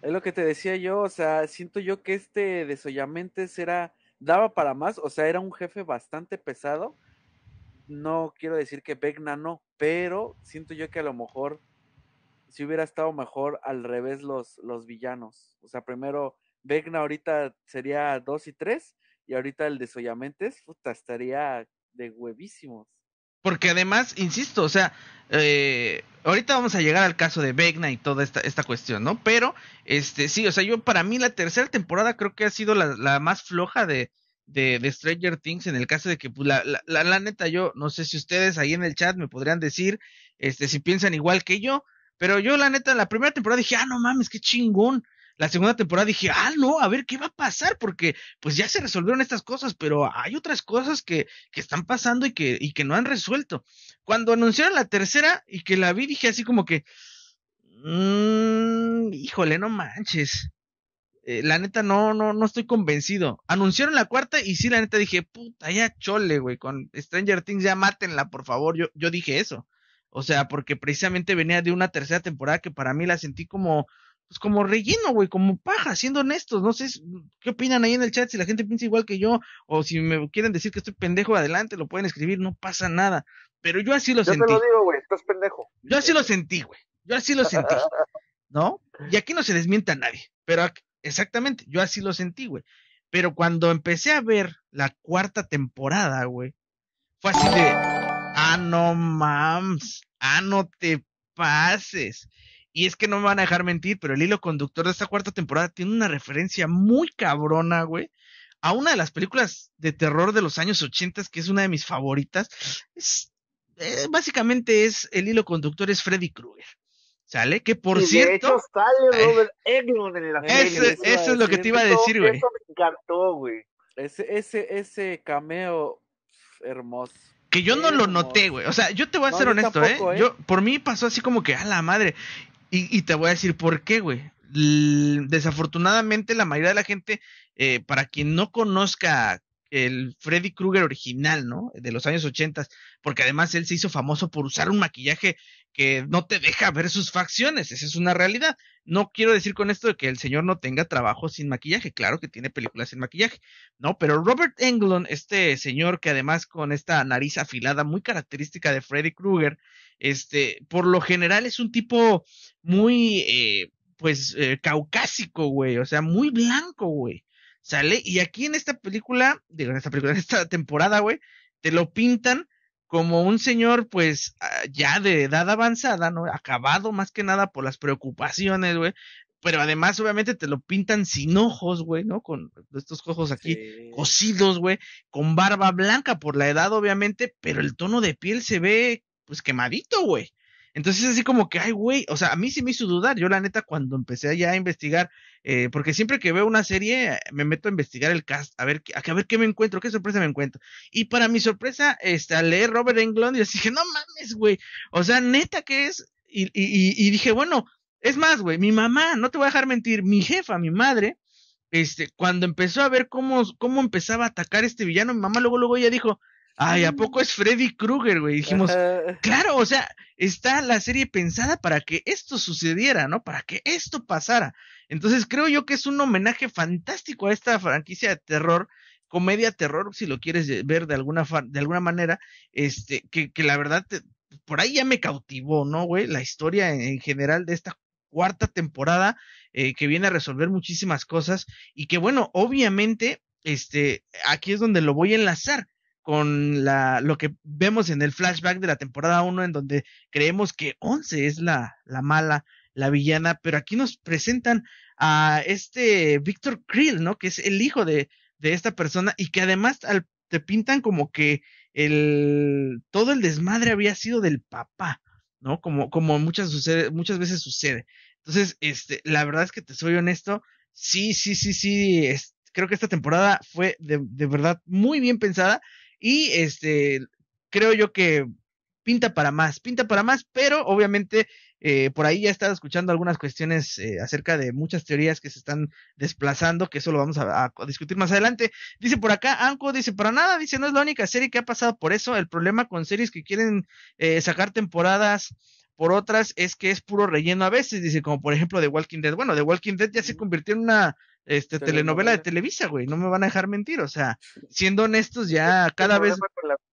Es lo que te decía yo, o sea, siento yo que este de era, daba para más, o sea, era un jefe bastante pesado. No quiero decir que Vecna no, pero siento yo que a lo mejor si hubiera estado mejor al revés los, los villanos. O sea, primero Vegna ahorita sería 2 y 3 y ahorita el de Soyamentes, puta, estaría de huevísimos. Porque además, insisto, o sea, eh, ahorita vamos a llegar al caso de Vegna y toda esta, esta cuestión, ¿no? Pero, este, sí, o sea, yo para mí la tercera temporada creo que ha sido la, la más floja de, de, Stranger Things en el caso de que, pues, la, la, neta, yo no sé si ustedes ahí en el chat me podrían decir, este, si piensan igual que yo, pero yo la neta, la primera temporada dije, ah, no mames, qué chingón la segunda temporada dije, ah, no, a ver qué va a pasar, porque pues ya se resolvieron estas cosas, pero hay otras cosas que, que están pasando y que, y que no han resuelto. Cuando anunciaron la tercera y que la vi, dije así como que, mm, híjole, no manches. Eh, la neta, no, no, no estoy convencido. Anunciaron la cuarta y sí, la neta dije, puta, ya chole, güey, con Stranger Things ya mátenla, por favor. Yo, yo dije eso. O sea, porque precisamente venía de una tercera temporada que para mí la sentí como pues como relleno, güey, como paja, siendo honestos. No sé qué opinan ahí en el chat, si la gente piensa igual que yo, o si me quieren decir que estoy pendejo, adelante, lo pueden escribir, no pasa nada. Pero yo así lo sentí. Yo te lo digo, güey, estás pendejo. Yo así lo sentí, güey. Yo así lo sentí. ¿No? Y aquí no se desmienta a nadie, pero exactamente, yo así lo sentí, güey. Pero cuando empecé a ver la cuarta temporada, güey, fue así de, ah, no mams, ah, no te pases. Y es que no me van a dejar mentir, pero el hilo conductor de esta cuarta temporada tiene una referencia muy cabrona, güey, a una de las películas de terror de los años 80, que es una de mis favoritas. Es, eh, básicamente es, el hilo conductor es Freddy Krueger. ¿Sale? Que por cierto. De hecho, sale Robert eh, en la Eso, eso es lo que te iba a decir, güey. Eso me encantó, güey. Ese, ese, cameo hermoso. Que yo no lo noté, güey. O sea, yo te voy a ser honesto, ¿eh? ¿eh? por mí pasó así como que, a la madre. Y, te voy a decir por qué, güey. Desafortunadamente, la mayoría de la gente, eh, para quien no conozca el Freddy Krueger original, ¿no? De los años 80, porque además él se hizo famoso por usar un maquillaje que no te deja ver sus facciones, esa es una realidad. No quiero decir con esto de que el señor no tenga trabajo sin maquillaje, claro que tiene películas sin maquillaje, ¿no? Pero Robert Englund, este señor que además con esta nariz afilada muy característica de Freddy Krueger, este, por lo general es un tipo muy, eh, pues, eh, caucásico, güey, o sea, muy blanco, güey. Sale, y aquí en esta película, digo, en esta película, en esta temporada, güey, te lo pintan como un señor, pues, ah, ya de edad avanzada, ¿no? Acabado más que nada por las preocupaciones, güey. Pero además, obviamente, te lo pintan sin ojos, güey, ¿no? Con estos ojos aquí cosidos, güey, con barba blanca por la edad, obviamente, pero el tono de piel se ve pues quemadito, güey. Entonces, así como que, ay, güey, o sea, a mí sí me hizo dudar. Yo, la neta, cuando empecé ya a investigar, eh, porque siempre que veo una serie, me meto a investigar el cast, a ver, a, a ver qué me encuentro, qué sorpresa me encuentro. Y para mi sorpresa, este, al Robert Englund, yo dije, no mames, güey, o sea, neta, ¿qué es? Y, y, y dije, bueno, es más, güey, mi mamá, no te voy a dejar mentir, mi jefa, mi madre, este, cuando empezó a ver cómo, cómo empezaba a atacar este villano, mi mamá luego, luego ya dijo, ay, ¿a mm. poco es Freddy Krueger, güey? Dijimos, claro, o sea, está la serie pensada para que esto sucediera, ¿no? Para que esto pasara. Entonces creo yo que es un homenaje fantástico a esta franquicia de terror, comedia terror, si lo quieres ver de alguna, de alguna manera, este, que, que la verdad, por ahí ya me cautivó, ¿no, güey? La historia en, general de esta cuarta temporada eh, que viene a resolver muchísimas cosas y que bueno, obviamente, este, aquí es donde lo voy a enlazar con la, lo que vemos en el flashback de la temporada 1, en donde creemos que 11 es la, la mala, la villana, pero aquí nos presentan a este Víctor Krill, ¿no? Que es el hijo de, de esta persona y que además al, te pintan como que el, todo el desmadre había sido del papá, ¿no? Como, como muchas, muchas veces sucede. Entonces, este, la verdad es que te soy honesto, sí, sí, sí, sí, creo que esta temporada fue de verdad muy bien pensada y este, creo yo que pinta para más, pinta para más, pero obviamente eh, por ahí ya he estado escuchando algunas cuestiones eh, acerca de muchas teorías que se están desplazando, que eso lo vamos a, discutir más adelante. Dice por acá, Anko dice, para nada, dice, no es la única serie que ha pasado por eso. El problema con series que quieren eh, sacar temporadas por otras es que es puro relleno a veces, dice, como por ejemplo The Walking Dead. Bueno, The Walking Dead ya se convirtió en una este telenovela, de Televisa, güey, no me van a dejar mentir, o sea, siendo honestos ya cada vez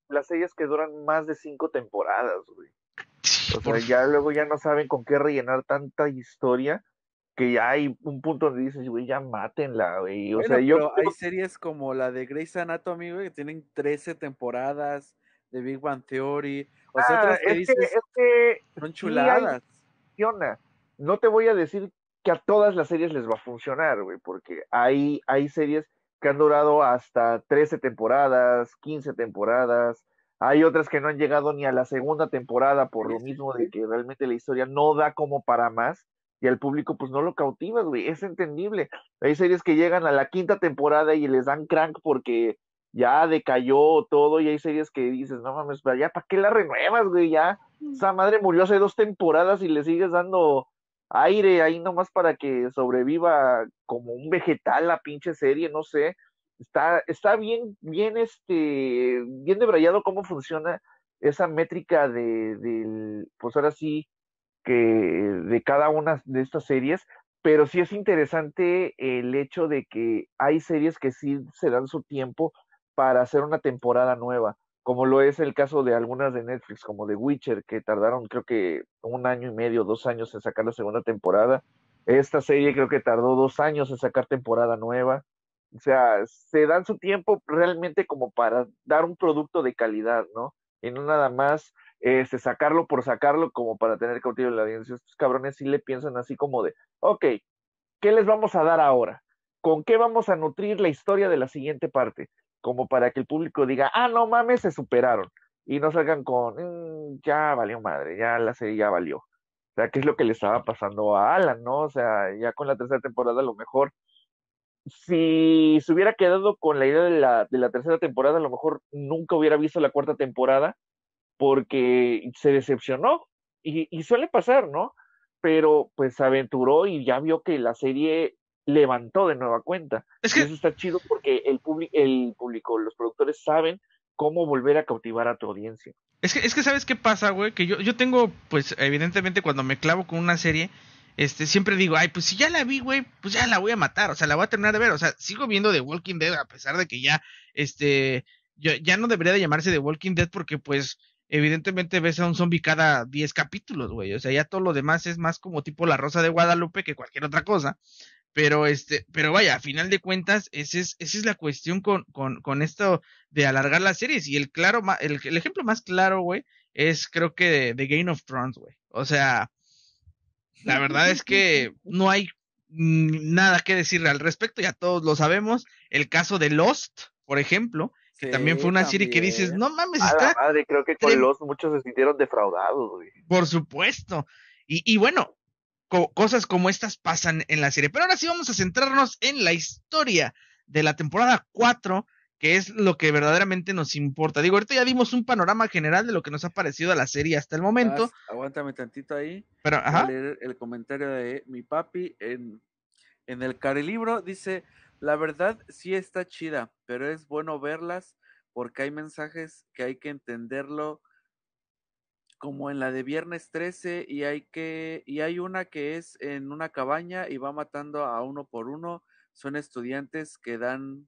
las series que duran más de cinco temporadas, güey. O sea, ya luego ya no saben con qué rellenar tanta historia que ya hay un punto donde dices, güey, ya mátenla, güey. O sea, yo hay series como la de Grey's Anatomy, güey, que tienen 13 temporadas de Big Bang Theory, o sea, ah, que es es son chuladas. No te voy a decir que a todas las series les va a funcionar, güey, porque hay, hay series que han durado hasta 13 temporadas, 15 temporadas, hay otras que no han llegado ni a la segunda temporada por lo mismo de que realmente la historia no da como para más y al público pues no lo cautivas, güey, es entendible. Hay series que llegan a la quinta temporada y les dan crank porque ya decayó todo y hay series que dices, no mames, ya, ¿para qué la renuevas, güey? Ya, mm. esa madre murió hace dos temporadas y le sigues dando aire ahí nomás para que sobreviva como un vegetal la pinche serie, no sé. Está, está bien, bien, este, bien debrayado cómo funciona esa métrica de, de, pues ahora sí, que de cada una de estas series, pero sí es interesante el hecho de que hay series que sí se dan su tiempo para hacer una temporada nueva como lo es el caso de algunas de Netflix, como de Witcher, que tardaron creo que un año y medio, dos años en sacar la segunda temporada. Esta serie creo que tardó dos años en sacar temporada nueva. O sea, se dan su tiempo realmente como para dar un producto de calidad, ¿no? Y no nada más este, sacarlo por sacarlo como para tener cautivo la audiencia. Estos cabrones sí le piensan así como de, ok, ¿qué les vamos a dar ahora? ¿Con qué vamos a nutrir la historia de la siguiente parte? como para que el público diga, ah, no mames, se superaron. Y no salgan con, mm, ya valió madre, ya la serie ya valió. O sea, ¿qué es lo que le estaba pasando a Alan, no? O sea, ya con la tercera temporada a lo mejor, si se hubiera quedado con la idea de la, de la tercera temporada, a lo mejor nunca hubiera visto la cuarta temporada porque se decepcionó. Y, y suele pasar, ¿no? Pero pues aventuró y ya vio que la serie levantó de nueva cuenta. Es que... eso está chido porque el, el público, los productores saben cómo volver a cautivar a tu audiencia. Es que, es que sabes qué pasa, güey, que yo, yo tengo, pues, evidentemente cuando me clavo con una serie, este, siempre digo, ay, pues si ya la vi, güey, pues ya la voy a matar, o sea, la voy a terminar de ver, o sea, sigo viendo The Walking Dead a pesar de que ya, este, yo, ya no debería de llamarse The Walking Dead porque, pues, evidentemente ves a un zombie cada 10 capítulos, güey, o sea, ya todo lo demás es más como tipo la Rosa de Guadalupe que cualquier otra cosa, pero este, pero vaya, a final de cuentas, esa es, esa es la cuestión con, con, con esto de alargar las series. Y el claro, el, ejemplo más claro, güey, es creo que de, Game of Thrones, güey. O sea, la verdad es que no hay nada que decirle al respecto, ya todos lo sabemos. El caso de Lost, por ejemplo, que también fue una serie que dices, no mames, está. creo que con Lost muchos se sintieron defraudados, güey. Por supuesto. Y, y bueno, cosas como estas pasan en la serie. Pero ahora sí vamos a centrarnos en la historia de la temporada 4, que es lo que verdaderamente nos importa. Digo, ahorita ya dimos un panorama general de lo que nos ha parecido a la serie hasta el momento. aguántame tantito ahí. Pero, A leer el comentario de mi papi en, en el carelibro. Dice, la verdad sí está chida, pero es bueno verlas porque hay mensajes que hay que entenderlo como en la de Viernes 13 y hay que y hay una que es en una cabaña y va matando a uno por uno. Son estudiantes que dan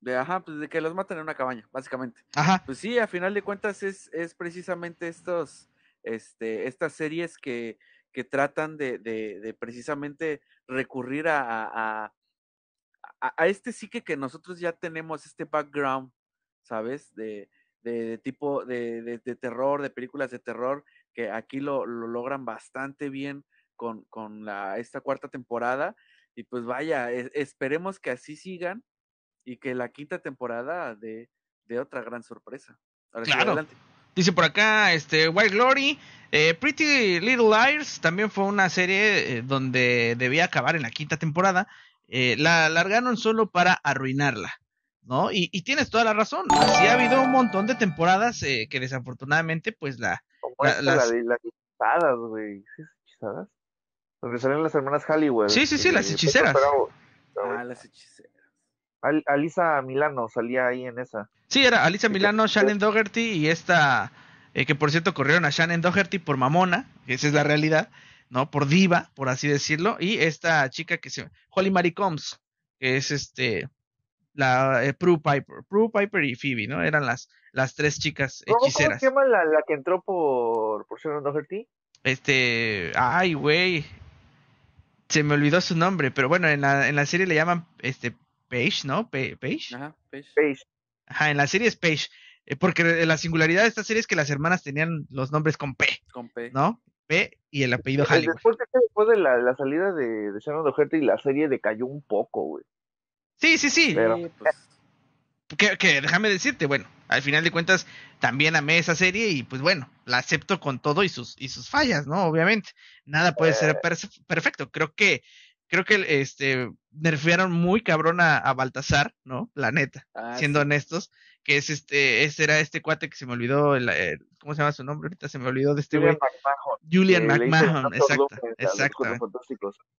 de ajá, pues de que los matan en una cabaña, básicamente. Ajá. Pues sí, a final de cuentas es, es precisamente estos este estas series que, que tratan de, de, de precisamente recurrir a, a, a, a este psique que nosotros ya tenemos, este background, ¿sabes? De, de, tipo de, terror, de películas de terror, que aquí lo, lo logran bastante bien con, la, esta cuarta temporada. Y pues vaya, e, esperemos que así sigan y que la quinta temporada de, otra gran sorpresa. claro. Dice por acá, este, White Glory, eh, Pretty Little Liars, también fue una serie eh, donde debía acabar en la quinta temporada. Eh, la largaron solo para arruinarla. ¿no? Y, tienes toda la razón. Sí ha habido un montón de temporadas eh, que desafortunadamente, pues la... las... la de las hechizadas, güey. ¿Sí es hechizadas? salen las hermanas Halliwell. Sí, sí, sí, las hechiceras. ah, las hechiceras. Alisa Milano salía ahí en esa. Sí, era Alisa Milano, Shannon Doherty y esta... Eh, que por cierto corrieron a Shannon Doherty por mamona, esa es la realidad, ¿no? Por diva, por así decirlo, y esta chica que se... Holly Marie Combs, que es este la eh, Piper, Piper y Phoebe, ¿no? Eran las, las tres chicas hechiceras. ¿Cómo, se llama la, que entró por, por Sharon Doherty? Este, ay, güey, se me olvidó su nombre, pero bueno, en la, en la serie le llaman, este, Page, ¿no? Page. Ajá, Page. Ajá, en la serie es Page, eh, porque la singularidad de esta serie es que las hermanas tenían los nombres con P, con P. ¿no? P y el apellido eh, Hollywood. Después, después de la, salida de, de Sharon Doherty, la serie decayó un poco, güey. Sí, sí, sí. Pues. que, déjame decirte, bueno, al final de cuentas también amé esa serie y pues bueno, la acepto con todo y sus, y sus fallas, ¿no? Obviamente, nada puede ser eh. perfecto. Creo que creo que este nerfearon muy cabrón a, Baltasar, ¿no? La neta, ah, siendo honestos, que es este, ese era este cuate que se me olvidó ¿cómo se llama su nombre? Ahorita se me olvidó de este Julian McMahon. Julian McMahon, exactamente.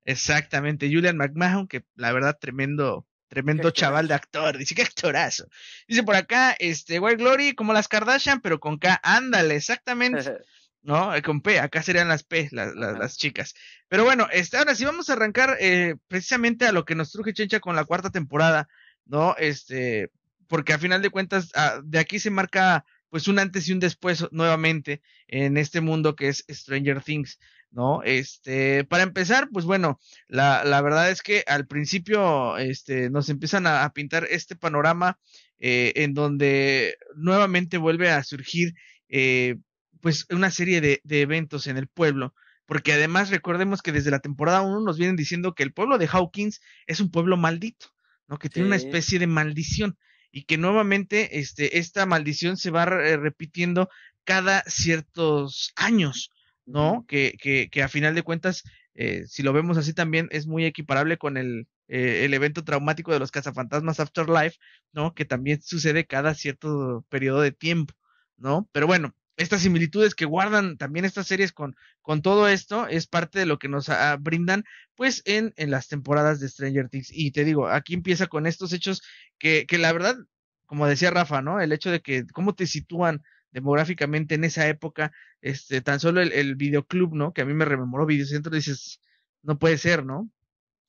Exactamente, Julian McMahon, que la verdad tremendo, Tremendo chaval de actor. Dice, que actorazo. Dice por acá, este, White Glory, como las Kardashian, pero con K. Ándale, exactamente. ¿No? Eh, con P, acá serían las P, las, las, chicas. Pero bueno, este, ahora sí vamos a arrancar eh, precisamente a lo que nos truje Chencha con la cuarta temporada, ¿no? Este, porque a final de cuentas, ah, de aquí se marca pues un antes y un después nuevamente en este mundo que es Stranger Things. ¿no? Este, para empezar, pues bueno, la, la verdad es que al principio este, nos empiezan a, pintar este panorama eh, en donde nuevamente vuelve a surgir eh, pues una serie de, de, eventos en el pueblo. Porque además recordemos que desde la temporada 1 nos vienen diciendo que el pueblo de Hawkins es un pueblo maldito, ¿no? Que tiene una especie de maldición y que nuevamente este, esta maldición se va eh, repitiendo cada ciertos años. ¿no? Que, que, que a final de cuentas, eh, si lo vemos así también, es muy equiparable con el, eh, el evento traumático de los cazafantasmas Afterlife, ¿no? Que también sucede cada cierto periodo de tiempo, ¿no? Pero bueno, estas similitudes que guardan también estas series con, con todo esto es parte de lo que nos ah, brindan, pues, en, en, las temporadas de Stranger Things. Y te digo, aquí empieza con estos hechos que, que la verdad, como decía Rafa, ¿no? El hecho de que, cómo te sitúan demográficamente en esa época, este, tan solo el, videoclub, ¿no? Que a mí me rememoró Videocentro, dices, no puede ser, ¿no?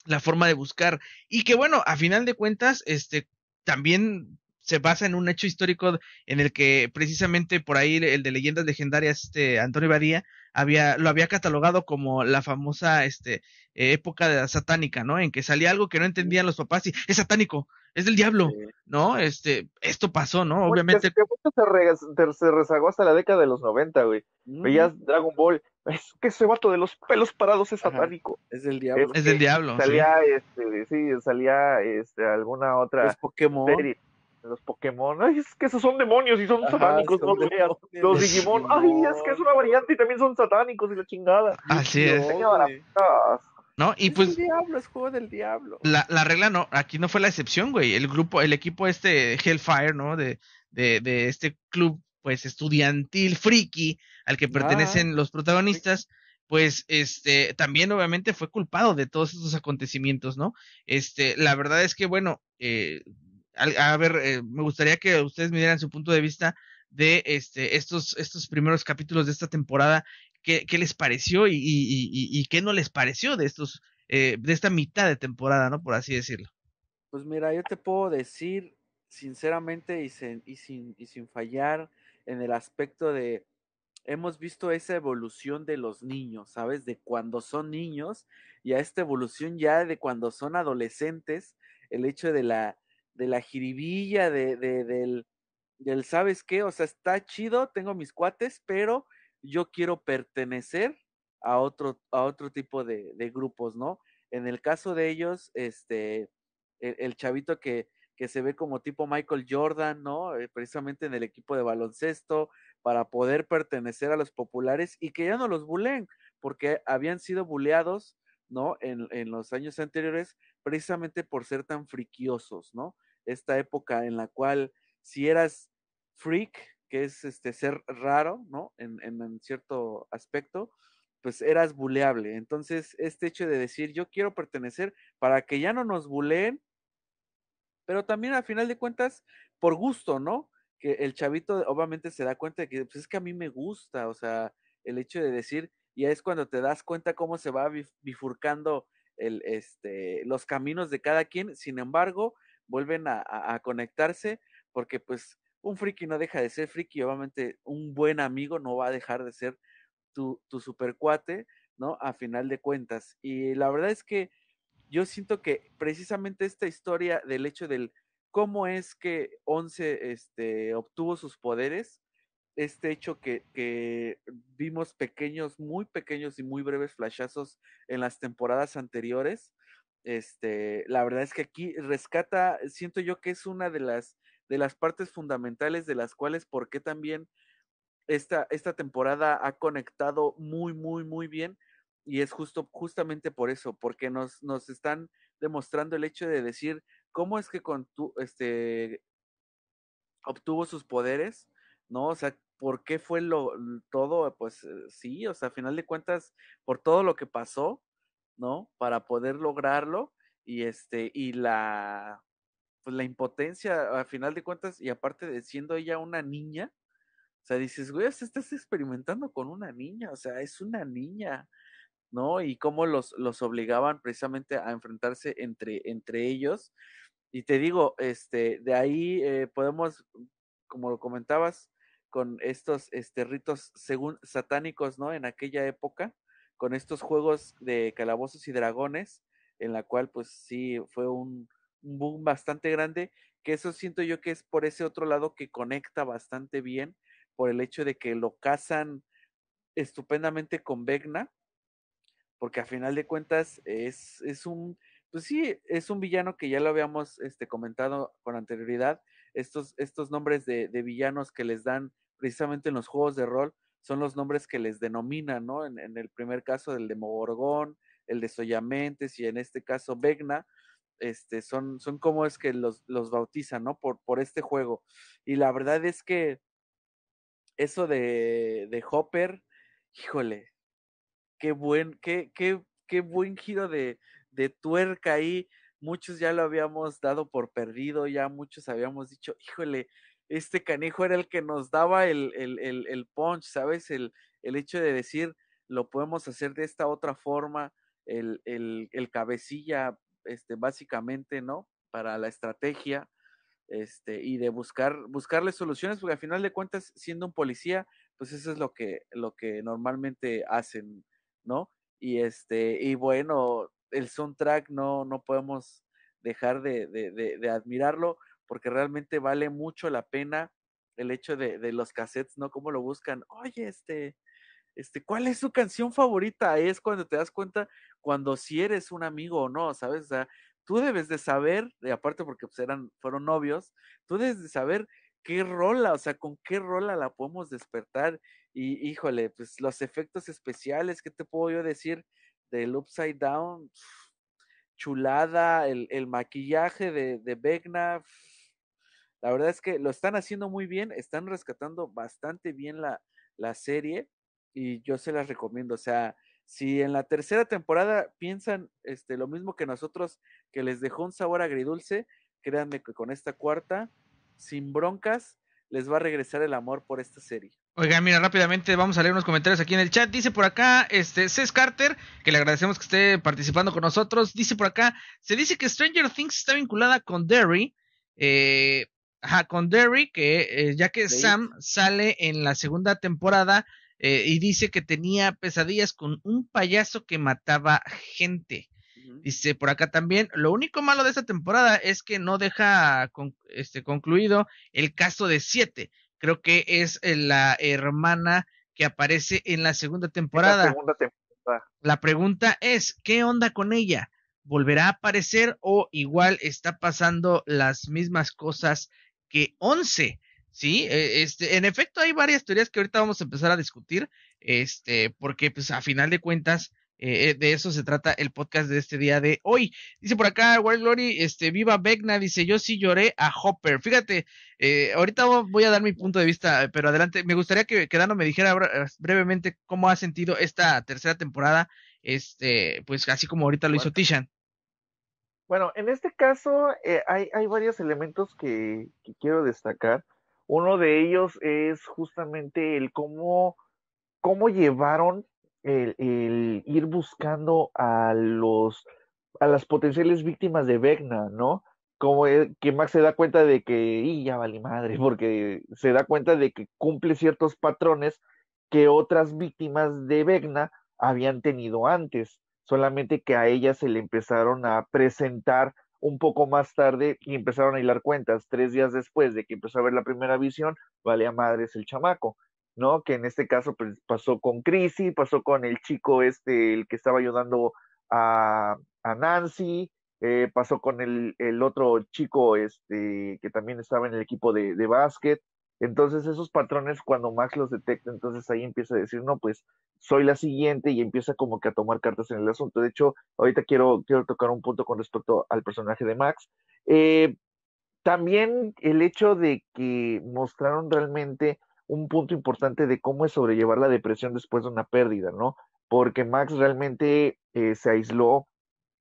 La forma de buscar. Y que bueno, a final de cuentas, este, también se basa en un hecho histórico en el que precisamente por ahí el de leyendas legendarias, este Antonio Badía, había, lo había catalogado como la famosa este, época de la satánica, ¿no? En que salía algo que no entendían los papás y es satánico, es del diablo, ¿no? Este, esto pasó, ¿no? Obviamente. se, rezagó hasta la década de los 90, güey. Veías mm. Dragon Ball, es que ese vato de los pelos parados es satánico. Es del diablo. Es, del diablo. Salía, este, sí, salía este, alguna otra es Pokémon. Los Pokémon, ay, es que esos son demonios y son satánicos, Los Digimon, ay, es que es una variante y también son satánicos y la chingada. Así es. ¿no? Y pues. Diablo, juego del diablo. La, regla no, aquí no fue la excepción, güey. El grupo, el equipo este Hellfire, ¿no? De, de, de este club, pues, estudiantil friki al que pertenecen los protagonistas. Pues, este, también obviamente fue culpado de todos estos acontecimientos, ¿no? Este, la verdad es que, bueno, eh, a, ver, eh, me gustaría que ustedes me dieran su punto de vista de este, estos, estos primeros capítulos de esta temporada, qué, les pareció y, qué no les pareció de estos, eh, de esta mitad de temporada, ¿no? Por así decirlo. Pues mira, yo te puedo decir sinceramente y, y sin, y sin fallar en el aspecto de, hemos visto esa evolución de los niños, ¿sabes? De cuando son niños y a esta evolución ya de cuando son adolescentes, el hecho de la, de la jiribilla, de, del, del, ¿sabes qué? O sea, está chido, tengo mis cuates, pero yo quiero pertenecer a otro, a otro tipo de, grupos, ¿no? En el caso de ellos, este, el, chavito que, que, se ve como tipo Michael Jordan, ¿no? Eh, precisamente en el equipo de baloncesto, para poder pertenecer a los populares y que ya no los buleen, porque habían sido buleados, ¿no? En, en los años anteriores, precisamente por ser tan friquiosos, ¿no? esta época en la cual si eras freak, que es este ser raro, ¿no? En, cierto aspecto, pues eras buleable. Entonces, este hecho de decir yo quiero pertenecer para que ya no nos buleen, pero también al final de cuentas, por gusto, ¿no? Que el chavito obviamente se da cuenta de que pues es que a mí me gusta, o sea, el hecho de decir, y es cuando te das cuenta cómo se va bifurcando el, este, los caminos de cada quien. Sin embargo, vuelven a, conectarse porque pues un friki no deja de ser friki, obviamente un buen amigo no va a dejar de ser tu, tu super cuate, ¿no? A final de cuentas. Y la verdad es que yo siento que precisamente esta historia del hecho del cómo es que Once este, obtuvo sus poderes, este hecho que, que vimos pequeños, muy pequeños y muy breves flashazos en las temporadas anteriores, este, la verdad es que aquí rescata, siento yo que es una de las, de las partes fundamentales de las cuales, por qué también esta, esta temporada ha conectado muy, muy, muy bien. Y es justo, justamente por eso, porque nos, nos están demostrando el hecho de decir cómo es que con tu, este, obtuvo sus poderes, ¿no? O sea, ¿por qué fue lo todo? Pues eh, sí, o sea, a final de cuentas, por todo lo que pasó, ¿no? Para poder lograrlo y este, y la, pues la impotencia, a final de cuentas, y aparte de siendo ella una niña, o sea, dices, güey, se estás experimentando con una niña, o sea, es una niña, ¿no? Y cómo los, los obligaban precisamente a enfrentarse entre, entre ellos. Y te digo, este, de ahí eh, podemos, como lo comentabas, con estos este, ritos según satánicos, ¿no? En aquella época, con estos juegos de calabozos y dragones, en la cual pues sí fue un, boom bastante grande, que eso siento yo que es por ese otro lado que conecta bastante bien, por el hecho de que lo cazan estupendamente con Vegna, porque a final de cuentas es, un, pues sí, es un villano que ya lo habíamos este, comentado con anterioridad, estos, estos nombres de villanos que les dan precisamente en los juegos de rol, son los nombres que les denominan, ¿no? En, el primer caso el de mogorgón el de Soyamentes y en este caso Begna, este, son, son como es que los, los bautizan, ¿no? Por, por este juego. Y la verdad es que eso de, de Hopper, híjole, qué buen, qué, qué, qué buen giro de, de tuerca ahí. Muchos ya lo habíamos dado por perdido, ya muchos habíamos dicho, híjole, este canijo era el que nos daba el, punch, ¿sabes? El, hecho de decir, lo podemos hacer de esta otra forma, el, cabecilla, este, básicamente, ¿no? Para la estrategia, este, y de buscar, buscarle soluciones, porque al final de cuentas, siendo un policía, pues eso es lo que, lo que normalmente hacen, ¿no? Y este, y bueno, el soundtrack no, no podemos dejar de admirarlo porque realmente vale mucho la pena el hecho de, de los cassettes, ¿no? Cómo lo buscan. Oye, este, este, ¿cuál es su canción favorita? Es cuando te das cuenta cuando si eres un amigo o no, ¿sabes? O sea, tú debes de saber, y aparte porque pues, eran, fueron novios, tú debes de saber qué rola, o sea, con qué rola la podemos despertar. Y híjole, pues los efectos especiales, ¿qué te puedo yo decir del Upside Down? Chulada, el, el maquillaje de, de la verdad es que lo están haciendo muy bien, están rescatando bastante bien la, serie y yo se las recomiendo. O sea, si en la tercera temporada piensan este, lo mismo que nosotros, que les dejó un sabor agridulce, créanme que con esta cuarta, sin broncas, les va a regresar el amor por esta serie. Oigan, mira, rápidamente vamos a leer unos comentarios aquí en el chat. Dice por acá, este, Cés Carter, que le agradecemos que esté participando con nosotros. Dice por acá, se dice que Stranger Things está vinculada con Derry. Eh, con Derry, que eh, ya que Sam sale en la segunda temporada eh, y dice que tenía pesadillas con un payaso que mataba gente. Dice por acá también, lo único malo de esta temporada es que no deja este, concluido el caso de siete. Creo que es eh, la hermana que aparece en la segunda temporada. La, segunda temporada. la pregunta es, ¿qué onda con ella? ¿Volverá a aparecer o igual está pasando las mismas cosas que 11. Sí, e, este, en efecto hay varias teorías que ahorita vamos a empezar a discutir, este, porque pues a final de cuentas eh, eh, de eso se trata el podcast de este día de hoy. Dice por acá, World Glory, este, viva Begna, dice, yo sí lloré a Hopper. Fíjate, eh, ahorita voy a dar mi punto de vista, pero adelante, me gustaría que, que me dijera brevemente cómo ha sentido esta tercera temporada, este, pues así como ahorita lo hizo Tishan. Bueno, en este caso eh, hay, varios elementos que, quiero destacar. Uno de ellos es justamente el cómo, cómo llevaron el, ir buscando a los a las potenciales víctimas de Vecna, ¿no? Como que Max se da cuenta de que, y ya vale madre, porque se da cuenta de que cumple ciertos patrones que otras víctimas de Vecna habían tenido antes solamente que a ella se le empezaron a presentar un poco más tarde y empezaron a hilar cuentas. Tres días después de que empezó a ver la primera visión, vale a madres el chamaco, ¿no? Que en este caso pues, pasó con Chrissy, pasó con el chico este, el que estaba ayudando a, Nancy, eh, pasó con el, el, otro chico este, que también estaba en el equipo de, de básquet, entonces esos patrones, cuando Max los detecta, entonces ahí empieza a decir, no, pues soy la siguiente y empieza como que a tomar cartas en el asunto. De hecho, ahorita quiero, quiero tocar un punto con respecto al personaje de Max. Eh, también el hecho de que mostraron realmente un punto importante de cómo es sobrellevar la depresión después de una pérdida, ¿no? Porque Max realmente eh, se aisló.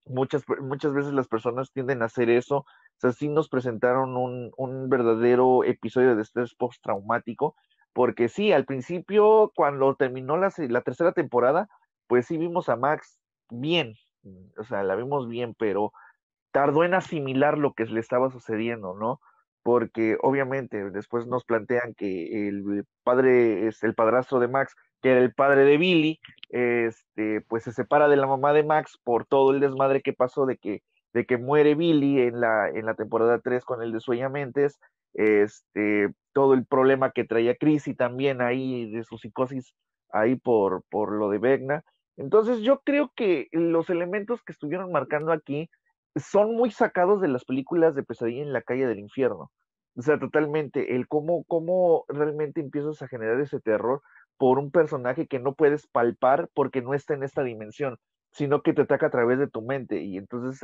Muchas, muchas veces las personas tienden a hacer eso o sea, sí nos presentaron un, un verdadero episodio de estrés postraumático, porque sí, al principio, cuando terminó la, la tercera temporada, pues sí vimos a Max bien, o sea, la vimos bien, pero tardó en asimilar lo que le estaba sucediendo, ¿no? Porque obviamente después nos plantean que el padre, es el padrastro de Max, que era el padre de Billy, este, pues se separa de la mamá de Max por todo el desmadre que pasó de que de que muere Billy en la, en la temporada 3 con el de este, todo el problema que traía Chris y también ahí de su psicosis ahí por, por lo de Vegna. Entonces yo creo que los elementos que estuvieron marcando aquí son muy sacados de las películas de Pesadilla en la calle del infierno. O sea, totalmente, el cómo, cómo realmente empiezas a generar ese terror por un personaje que no puedes palpar porque no está en esta dimensión sino que te ataca a través de tu mente y entonces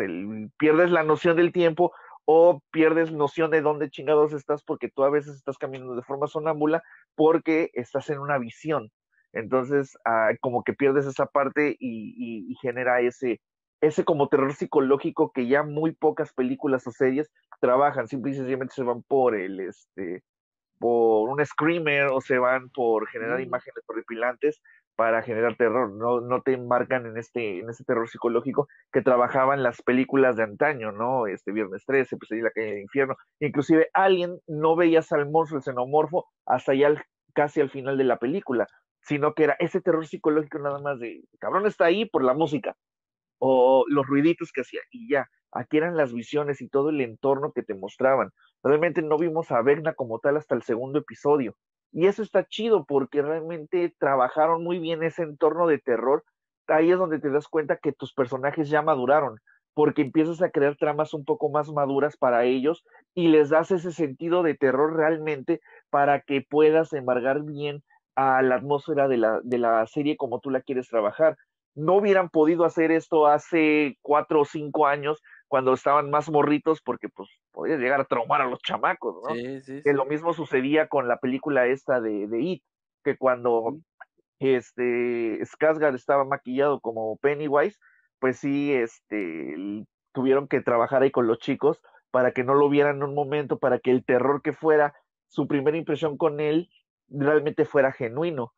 pierdes la noción del tiempo o pierdes noción de dónde chingados estás porque tú a veces estás caminando de forma sonámbula porque estás en una visión. Entonces, ah, como que pierdes esa parte y, y, genera ese, ese como terror psicológico que ya muy pocas películas o series trabajan, simple y sencillamente se van por el, este, por un screamer o se van por generar mm. imágenes horripilantes para generar terror, no, no te embarcan en este, en ese terror psicológico que trabajaban las películas de antaño, ¿no? Este Viernes 13, pues ahí la calle del infierno, inclusive alguien no veías al monstruo, el xenomorfo, hasta ya casi al final de la película, sino que era ese terror psicológico nada más de, cabrón está ahí por la música, o los ruiditos que hacía, y ya, aquí eran las visiones y todo el entorno que te mostraban. Realmente no vimos a Vegna como tal hasta el segundo episodio, y eso está chido porque realmente trabajaron muy bien ese entorno de terror. Ahí es donde te das cuenta que tus personajes ya maduraron, porque empiezas a crear tramas un poco más maduras para ellos y les das ese sentido de terror realmente para que puedas embargar bien a la atmósfera de la, de la serie como tú la quieres trabajar. No hubieran podido hacer esto hace cuatro o cinco años cuando estaban más morritos, porque pues podías llegar a traumar a los chamacos, ¿no? Sí, sí, que lo mismo sucedía con la película esta de, de It, que cuando este Skarsgård estaba maquillado como Pennywise, pues sí, este tuvieron que trabajar ahí con los chicos para que no lo vieran en un momento, para que el terror que fuera su primera impresión con él realmente fuera genuino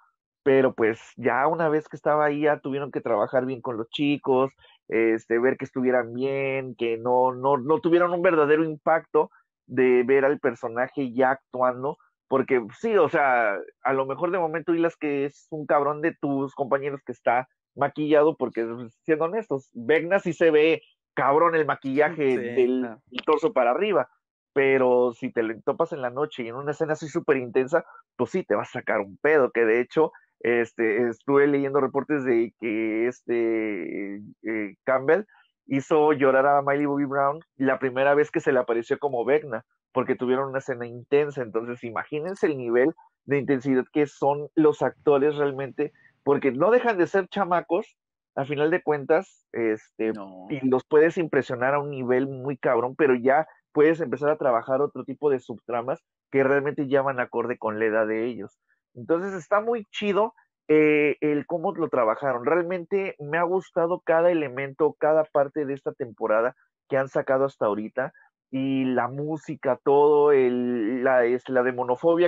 pero pues ya una vez que estaba ahí ya tuvieron que trabajar bien con los chicos, este, ver que estuvieran bien, que no, no, no tuvieron un verdadero impacto de ver al personaje ya actuando, porque sí, o sea, a lo mejor de momento hilas que es un cabrón de tus compañeros que está maquillado, porque pues, siendo honestos, Vegna sí se ve cabrón el maquillaje del torso para arriba, pero si te lo topas en la noche y en una escena así súper intensa, pues sí, te vas a sacar un pedo, que de hecho este, estuve leyendo reportes de que este eh, Campbell hizo llorar a Miley Bobby Brown la primera vez que se le apareció como Vecna, porque tuvieron una escena intensa. Entonces, imagínense el nivel de intensidad que son los actores realmente, porque no dejan de ser chamacos, a final de cuentas, este, y los puedes impresionar a un nivel muy cabrón, pero ya puedes empezar a trabajar otro tipo de subtramas que realmente llaman acorde con la edad de ellos. Entonces está muy chido eh, el cómo lo trabajaron. Realmente me ha gustado cada elemento, cada parte de esta temporada que han sacado hasta ahorita y la música, todo, el, la, es, la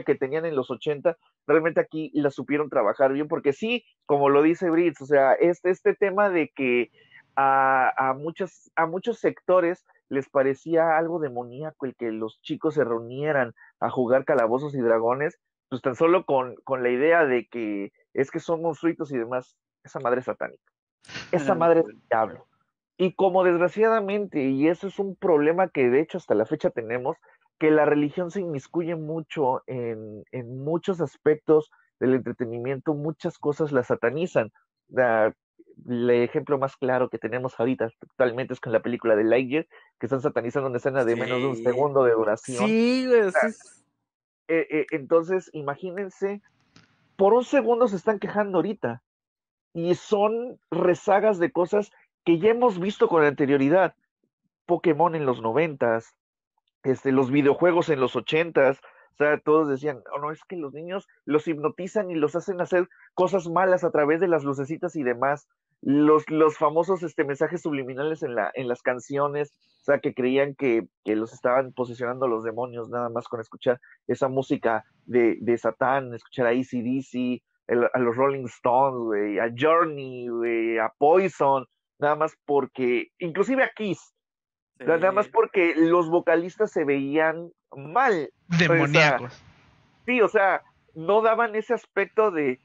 que tenían en los 80, realmente aquí la supieron trabajar bien, porque sí, como lo dice Brits, o sea, este, este tema de que a, muchas, a muchos sectores les parecía algo demoníaco el que los chicos se reunieran a jugar calabozos y dragones, pues tan solo con, con la idea de que es que somos suitos y demás, esa madre es satánica. Esa madre es diablo. Y como desgraciadamente, y eso es un problema que de hecho hasta la fecha tenemos, que la religión se inmiscuye mucho en, en muchos aspectos del entretenimiento, muchas cosas la satanizan. el ejemplo más claro que tenemos ahorita actualmente es con la película de Lightyear, que están satanizando una escena de menos de un segundo de duración. Sí, güey, sí, eh, eh, entonces, imagínense, por un segundo se están quejando ahorita y son rezagas de cosas que ya hemos visto con anterioridad. Pokémon en los noventas, este, los videojuegos en los ochentas, o sea, todos decían, oh, no, es que los niños los hipnotizan y los hacen hacer cosas malas a través de las lucecitas y demás los, los famosos este, mensajes subliminales en, la, en las canciones, o sea, que creían que, los estaban posicionando los demonios nada más con escuchar esa música de, Satán, escuchar a ACDC, dc a los Rolling Stones, a Journey, a Poison, nada más porque, inclusive a Kiss, nada más porque los vocalistas se veían mal. Demoníacos. sí, o sea, no daban ese aspecto de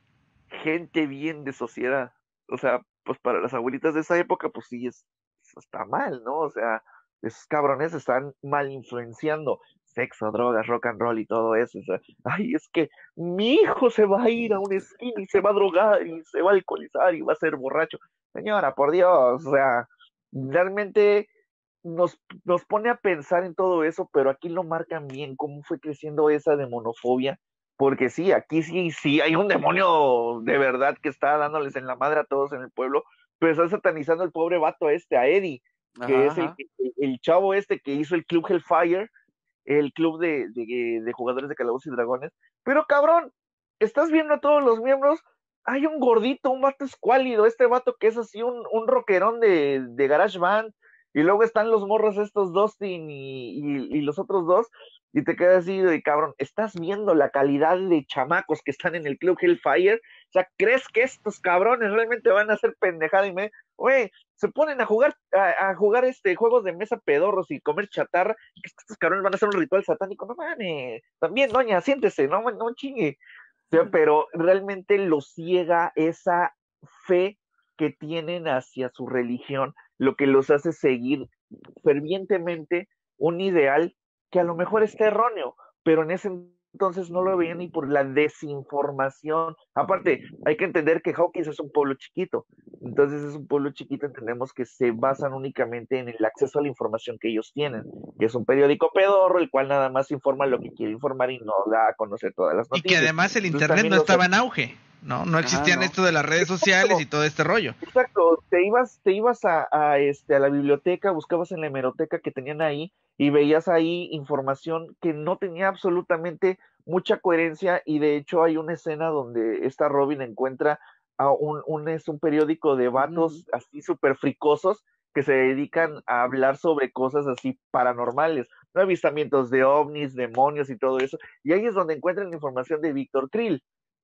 gente bien de sociedad. O sea, pues para las abuelitas de esa época, pues sí, es, pues, está mal, ¿no? O sea, esos cabrones están mal influenciando sexo, drogas, rock and roll y todo eso. O sea, ay, es que mi hijo se va a ir a un esquina y se va a drogar y se va a alcoholizar y va a ser borracho. Señora, por Dios, o sea, realmente nos, nos pone a pensar en todo eso, pero aquí lo marcan bien, cómo fue creciendo esa demonofobia porque sí, aquí sí, sí hay un demonio de verdad que está dándoles en la madre a todos en el pueblo, pero está satanizando al pobre vato este, a Eddie, que es el, chavo este que hizo el club Hellfire, el club de, de, jugadores de calabozos y dragones. Pero cabrón, estás viendo a todos los miembros, hay un gordito, un vato escuálido, este vato que es así un, un rockerón de, de garage band, y luego están los morros estos Dustin y, los otros dos, y te quedas así de cabrón, estás viendo la calidad de chamacos que están en el club Hellfire, o sea, ¿crees que estos cabrones realmente van a ser pendejada y me, güey, se ponen a jugar a, jugar este juegos de mesa pedorros y comer chatarra, que estos cabrones van a hacer un ritual satánico, no mames. También doña, siéntese, no no chingue. pero realmente lo ciega esa fe que tienen hacia su religión, lo que los hace seguir fervientemente un ideal que a lo mejor está erróneo, pero en ese entonces no lo veían ni por la desinformación. Aparte, hay que entender que Hawkins es un pueblo chiquito, entonces es un pueblo chiquito, entendemos que se basan únicamente en el acceso a la información que ellos tienen, que es un periódico pedorro, el cual nada más informa lo que quiere informar y no da a conocer todas las noticias. Y que además el Internet no estaba en auge. ¿no? No existían esto de las redes sociales y todo este rollo. Exacto, te ibas, te ibas a, este, a la biblioteca, buscabas en la hemeroteca que tenían ahí y veías ahí información que no tenía absolutamente mucha coherencia y de hecho hay una escena donde esta Robin encuentra a un, es un periódico de vatos así super fricosos que se dedican a hablar sobre cosas así paranormales, no avistamientos de ovnis, demonios y todo eso. Y ahí es donde encuentran la información de Víctor Krill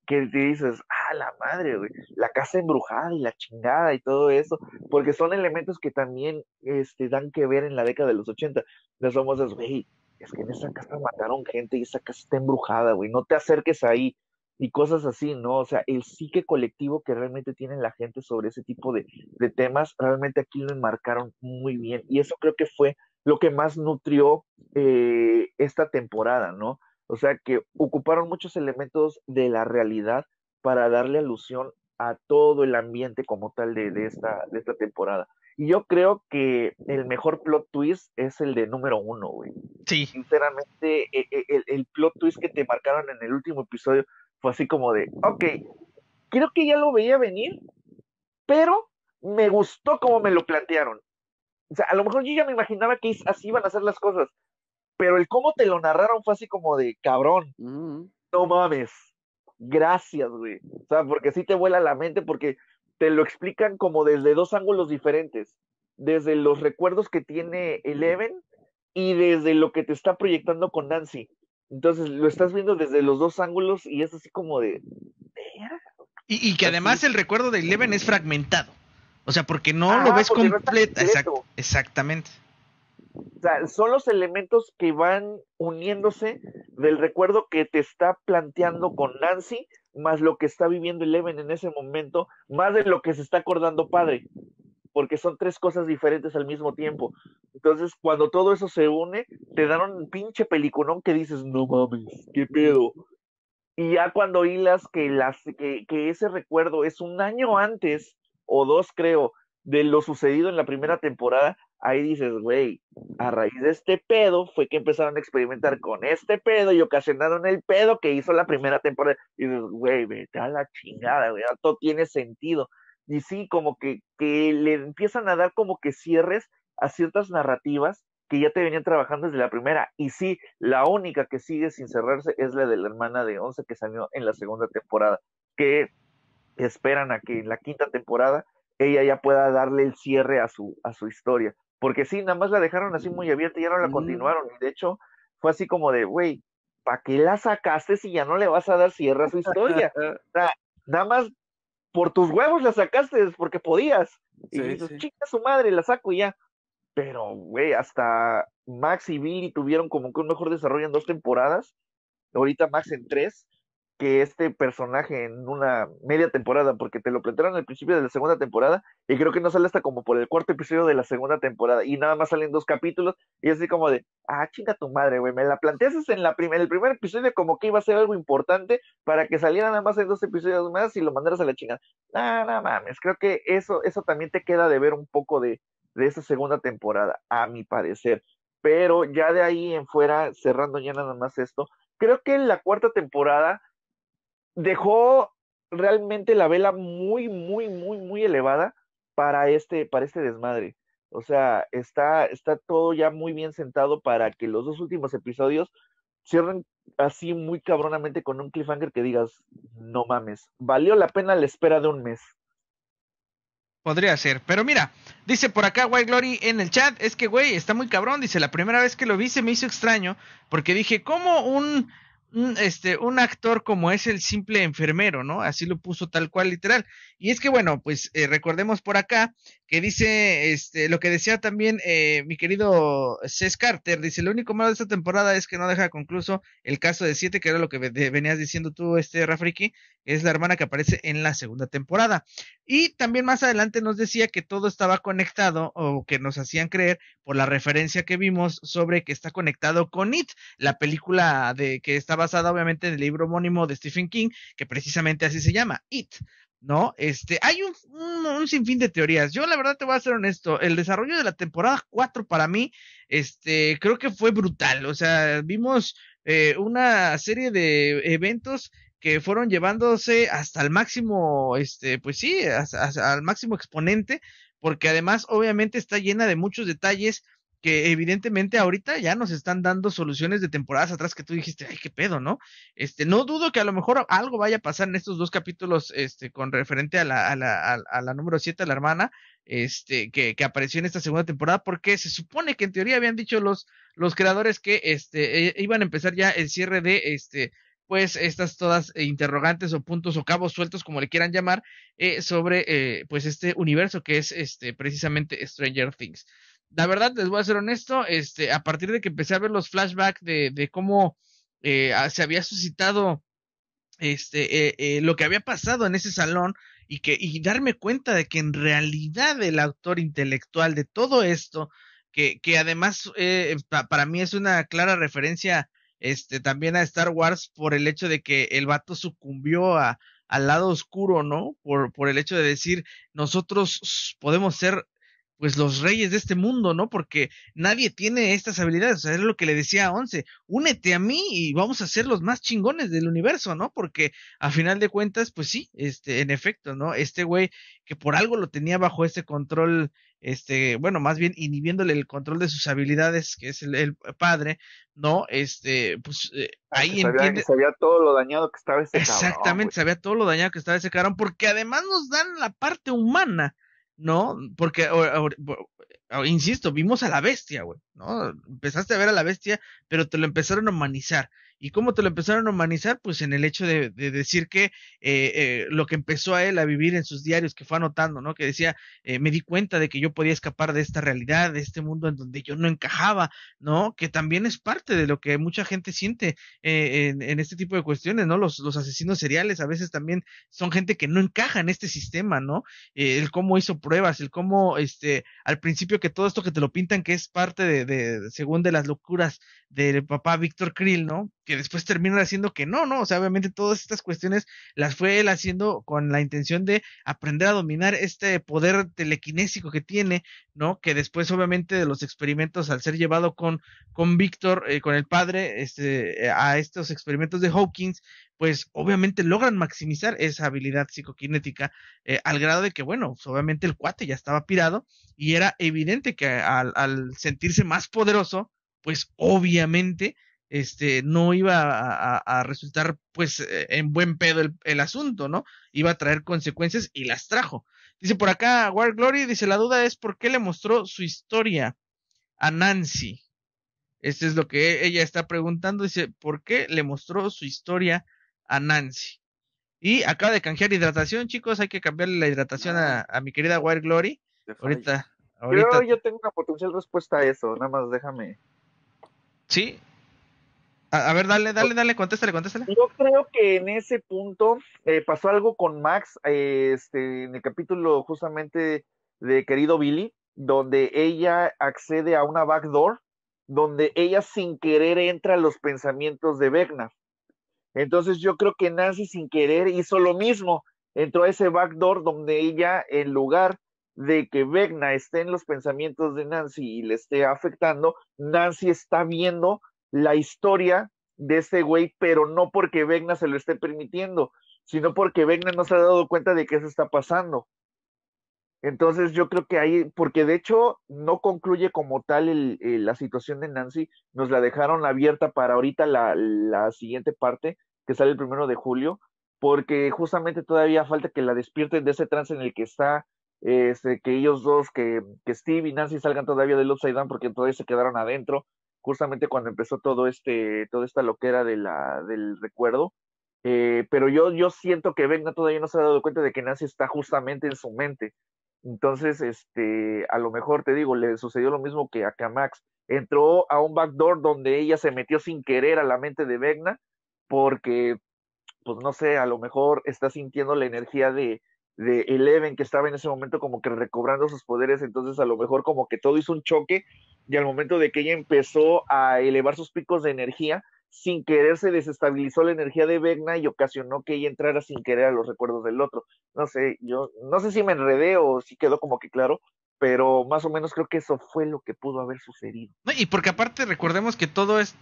que te dices, ah, la madre, güey, la casa embrujada y la chingada y todo eso, porque son elementos que también este, dan que ver en la década de los 80. a es, güey, es que en esa casa mataron gente y esa casa está embrujada, güey, no te acerques ahí y cosas así, ¿no? O sea, el psique colectivo que realmente tiene la gente sobre ese tipo de, de temas, realmente aquí lo enmarcaron muy bien y eso creo que fue lo que más nutrió eh, esta temporada, ¿no? O sea que ocuparon muchos elementos de la realidad para darle alusión a todo el ambiente como tal de, de, esta, temporada. Y yo creo que el mejor plot twist es el de número uno, güey. Sí. Sinceramente, e, e, el, el, plot twist que te marcaron en el último episodio fue así como de, ok, creo que ya lo veía venir, pero me gustó como me lo plantearon. O sea, a lo mejor yo ya me imaginaba que así iban a ser las cosas, pero el cómo te lo narraron fue así como de cabrón, mm. no mames, gracias, güey. O sea, porque sí te vuela la mente, porque te lo explican como desde dos ángulos diferentes, desde los recuerdos que tiene Eleven y desde lo que te está proyectando con Nancy. Entonces lo estás viendo desde los dos ángulos y es así como de... Y, que además el recuerdo de Eleven es fragmentado. O sea, porque no lo ves completo. exactamente son los elementos que van uniéndose del recuerdo que te está planteando con Nancy, más lo que está viviendo Eleven en ese momento, más de lo que se está acordando padre, porque son tres cosas diferentes al mismo tiempo. Entonces, cuando todo eso se une, te dan un pinche peliculón que dices, no mames, qué pedo. Y ya cuando hilas que, que ese recuerdo es un año antes, o dos creo, de lo sucedido en la primera temporada, ahí dices, güey, a raíz de este pedo fue que empezaron a experimentar con este pedo y ocasionaron el pedo que hizo la primera temporada. Y dices, güey, vete a la chingada, güey, todo tiene sentido. Y sí, como que, que le empiezan a dar como que cierres a ciertas narrativas que ya te venían trabajando desde la primera. Y sí, la única que sigue sin cerrarse es la de la hermana de Once que salió en la segunda temporada, que esperan a que en la quinta temporada ella ya pueda darle el cierre a su, a su historia. Porque sí, nada más la dejaron así muy abierta y ya no la mm. continuaron. Y de hecho, fue así como de, güey, ¿para qué la sacaste si ya no le vas a dar cierre a su historia? o sea, nada más por tus huevos la sacaste porque podías. y dices, chica su madre, la saco y ya. Pero, güey, hasta Max y Billy tuvieron como que un mejor desarrollo en dos temporadas. Ahorita Max en tres que este personaje en una media temporada, porque te lo plantearon al principio de la segunda temporada, y creo que no sale hasta como por el cuarto episodio de la segunda temporada, y nada más salen dos capítulos, y así como de, ah, chinga tu madre, güey, me la planteas en, la el primer episodio como que iba a ser algo importante para que saliera nada más en dos episodios más y lo mandaras a la chingada. No, nada mames, creo que eso, eso también te queda de ver un poco de, de esa segunda temporada, a mi parecer. Pero ya de ahí en fuera, cerrando ya nada más esto, creo que en la cuarta temporada dejó realmente la vela muy, muy, muy, muy elevada para este, para este desmadre. O sea, está, está todo ya muy bien sentado para que los dos últimos episodios cierren así muy cabronamente con un cliffhanger que digas, no mames, valió la pena la espera de un mes. Podría ser, pero mira, dice por acá White Glory en el chat, es que güey, está muy cabrón, dice, la primera vez que lo vi se me hizo extraño, porque dije, ¿cómo un este, un actor como es el simple enfermero, ¿no? Así lo puso tal cual, literal. Y es que, bueno, pues eh, recordemos por acá que dice, este, lo que decía también eh, mi querido Cés Carter, dice, lo único malo de esta temporada es que no deja concluso el caso de Siete, que era lo que venías diciendo tú, este Rafriki, es la hermana que aparece en la segunda temporada. Y también más adelante nos decía que todo estaba conectado, o que nos hacían creer, por la referencia que vimos sobre que está conectado con It, la película de que está basada obviamente en el libro homónimo de Stephen King, que precisamente así se llama, It. ¿no? Este, hay un, un, sinfín de teorías. Yo la verdad te voy a ser honesto, el desarrollo de la temporada 4 para mí, este, creo que fue brutal. O sea, vimos eh, una serie de eventos que fueron llevándose hasta el máximo, este, pues sí, hasta, al máximo exponente, porque además obviamente está llena de muchos detalles que evidentemente ahorita ya nos están dando soluciones de temporadas atrás que tú dijiste, ay, qué pedo, ¿no? Este, no dudo que a lo mejor algo vaya a pasar en estos dos capítulos, este, con referente a la, a la, a la número 7, a la hermana, este, que, que, apareció en esta segunda temporada, porque se supone que en teoría habían dicho los, los creadores que, este, eh, iban a empezar ya el cierre de, este, pues estas todas interrogantes o puntos o cabos sueltos, como le quieran llamar, eh, sobre, eh, pues este universo que es, este, precisamente Stranger Things la verdad, les voy a ser honesto, este, a partir de que empecé a ver los flashbacks de, de cómo eh, se había suscitado este, eh, eh, lo que había pasado en ese salón y, que, y darme cuenta de que en realidad el autor intelectual de todo esto, que, que además para mí es una clara referencia este, también a Star Wars por el hecho de que el vato sucumbió a, al lado oscuro, ¿no? Por, por el hecho de decir, nosotros podemos ser pues los reyes de este mundo, ¿no? Porque nadie tiene estas habilidades, o sea, es lo que le decía a Once, únete a mí y vamos a ser los más chingones del universo, ¿no? Porque a final de cuentas, pues sí, este, en efecto, ¿no? Este güey que por algo lo tenía bajo ese control, este, bueno, más bien inhibiéndole el control de sus habilidades, que es el, padre, ¿no? Este, pues eh, ah, ahí sabía, entiende... Sabía todo lo dañado que estaba ese Exactamente, sabía todo lo dañado que estaba ese cabrón, porque además nos dan la parte humana, ¿no? Porque, insisto, vimos a la bestia, güey, ¿no? Empezaste a ver a la bestia, pero te lo empezaron a humanizar. ¿Y cómo te lo empezaron a humanizar? Pues en el hecho de, decir que eh, eh, lo que empezó a él a vivir en sus diarios, que fue anotando, ¿no? Que decía, eh, me di cuenta de que yo podía escapar de esta realidad, de este mundo en donde yo no encajaba, ¿no? Que también es parte de lo que mucha gente siente eh, en, en, este tipo de cuestiones, ¿no? Los, los, asesinos seriales a veces también son gente que no encaja en este sistema, ¿no? el cómo hizo pruebas, el cómo, este, al principio que todo esto que te lo pintan, que es parte de, de según de las locuras del papá Víctor Krill, ¿no? Que después termina haciendo que no, ¿no? O sea, obviamente todas estas cuestiones las fue él haciendo con la intención de aprender a dominar este poder telequinésico que tiene, ¿no? Que después, obviamente, de los experimentos, al ser llevado con, con Víctor, eh, con el padre, este, eh, a estos experimentos de Hawkins, pues obviamente logran maximizar esa habilidad psicoquinética eh, al grado de que, bueno, pues, obviamente el cuate ya estaba pirado y era evidente que al sentirse más poderoso, pues obviamente este, no iba a, resultar pues eh, en buen pedo el, asunto, ¿no? Iba a traer consecuencias y las trajo. Dice por acá War Glory, dice la duda es por qué le mostró su historia a Nancy. Este es lo que ella está preguntando, dice, ¿por qué le mostró su historia a Nancy? Y acaba de canjear hidratación, chicos, hay que cambiarle la hidratación a, a mi querida War Glory. Ahorita, yo tengo una potencial respuesta a eso, nada más déjame Sí. A, ver, dale, dale, dale, contéstale, contéstale. Yo creo que en ese punto eh, pasó algo con Max eh, este, en el capítulo justamente de Querido Billy, donde ella accede a una backdoor, donde ella sin querer entra a los pensamientos de Begna. Entonces yo creo que Nancy sin querer hizo lo mismo, entró a ese backdoor donde ella en lugar de que Vegna esté en los pensamientos de Nancy y le esté afectando, Nancy está viendo la historia de este güey, pero no porque Vegna se lo esté permitiendo, sino porque Vegna no se ha dado cuenta de que eso está pasando. Entonces yo creo que ahí, porque de hecho no concluye como tal eh, la situación de Nancy, nos la dejaron abierta para ahorita la siguiente parte, que sale el primero de julio, porque justamente todavía falta que la despierten de ese trance en el que está este, que ellos dos, que, que Steve y Nancy salgan todavía del Upside Down porque todavía se quedaron adentro, justamente cuando empezó todo este, toda esta loquera de la, del recuerdo. Eh, pero yo, yo siento que Vegna todavía no se ha dado cuenta de que Nancy está justamente en su mente. Entonces, este, a lo mejor te digo, le sucedió lo mismo que a Max. Entró a un backdoor donde ella se metió sin querer a la mente de Vegna, porque, pues no sé, a lo mejor está sintiendo la energía de, de Eleven que estaba en ese momento como que recobrando sus poderes, entonces a lo mejor como que todo hizo un choque y al momento de que ella empezó a elevar sus picos de energía, sin querer se desestabilizó la energía de Vegna, y ocasionó que ella entrara sin querer a los recuerdos del otro. No sé, yo no sé si me enredé o si quedó como que claro, pero más o menos creo que eso fue lo que pudo haber sucedido. y porque aparte recordemos que todo es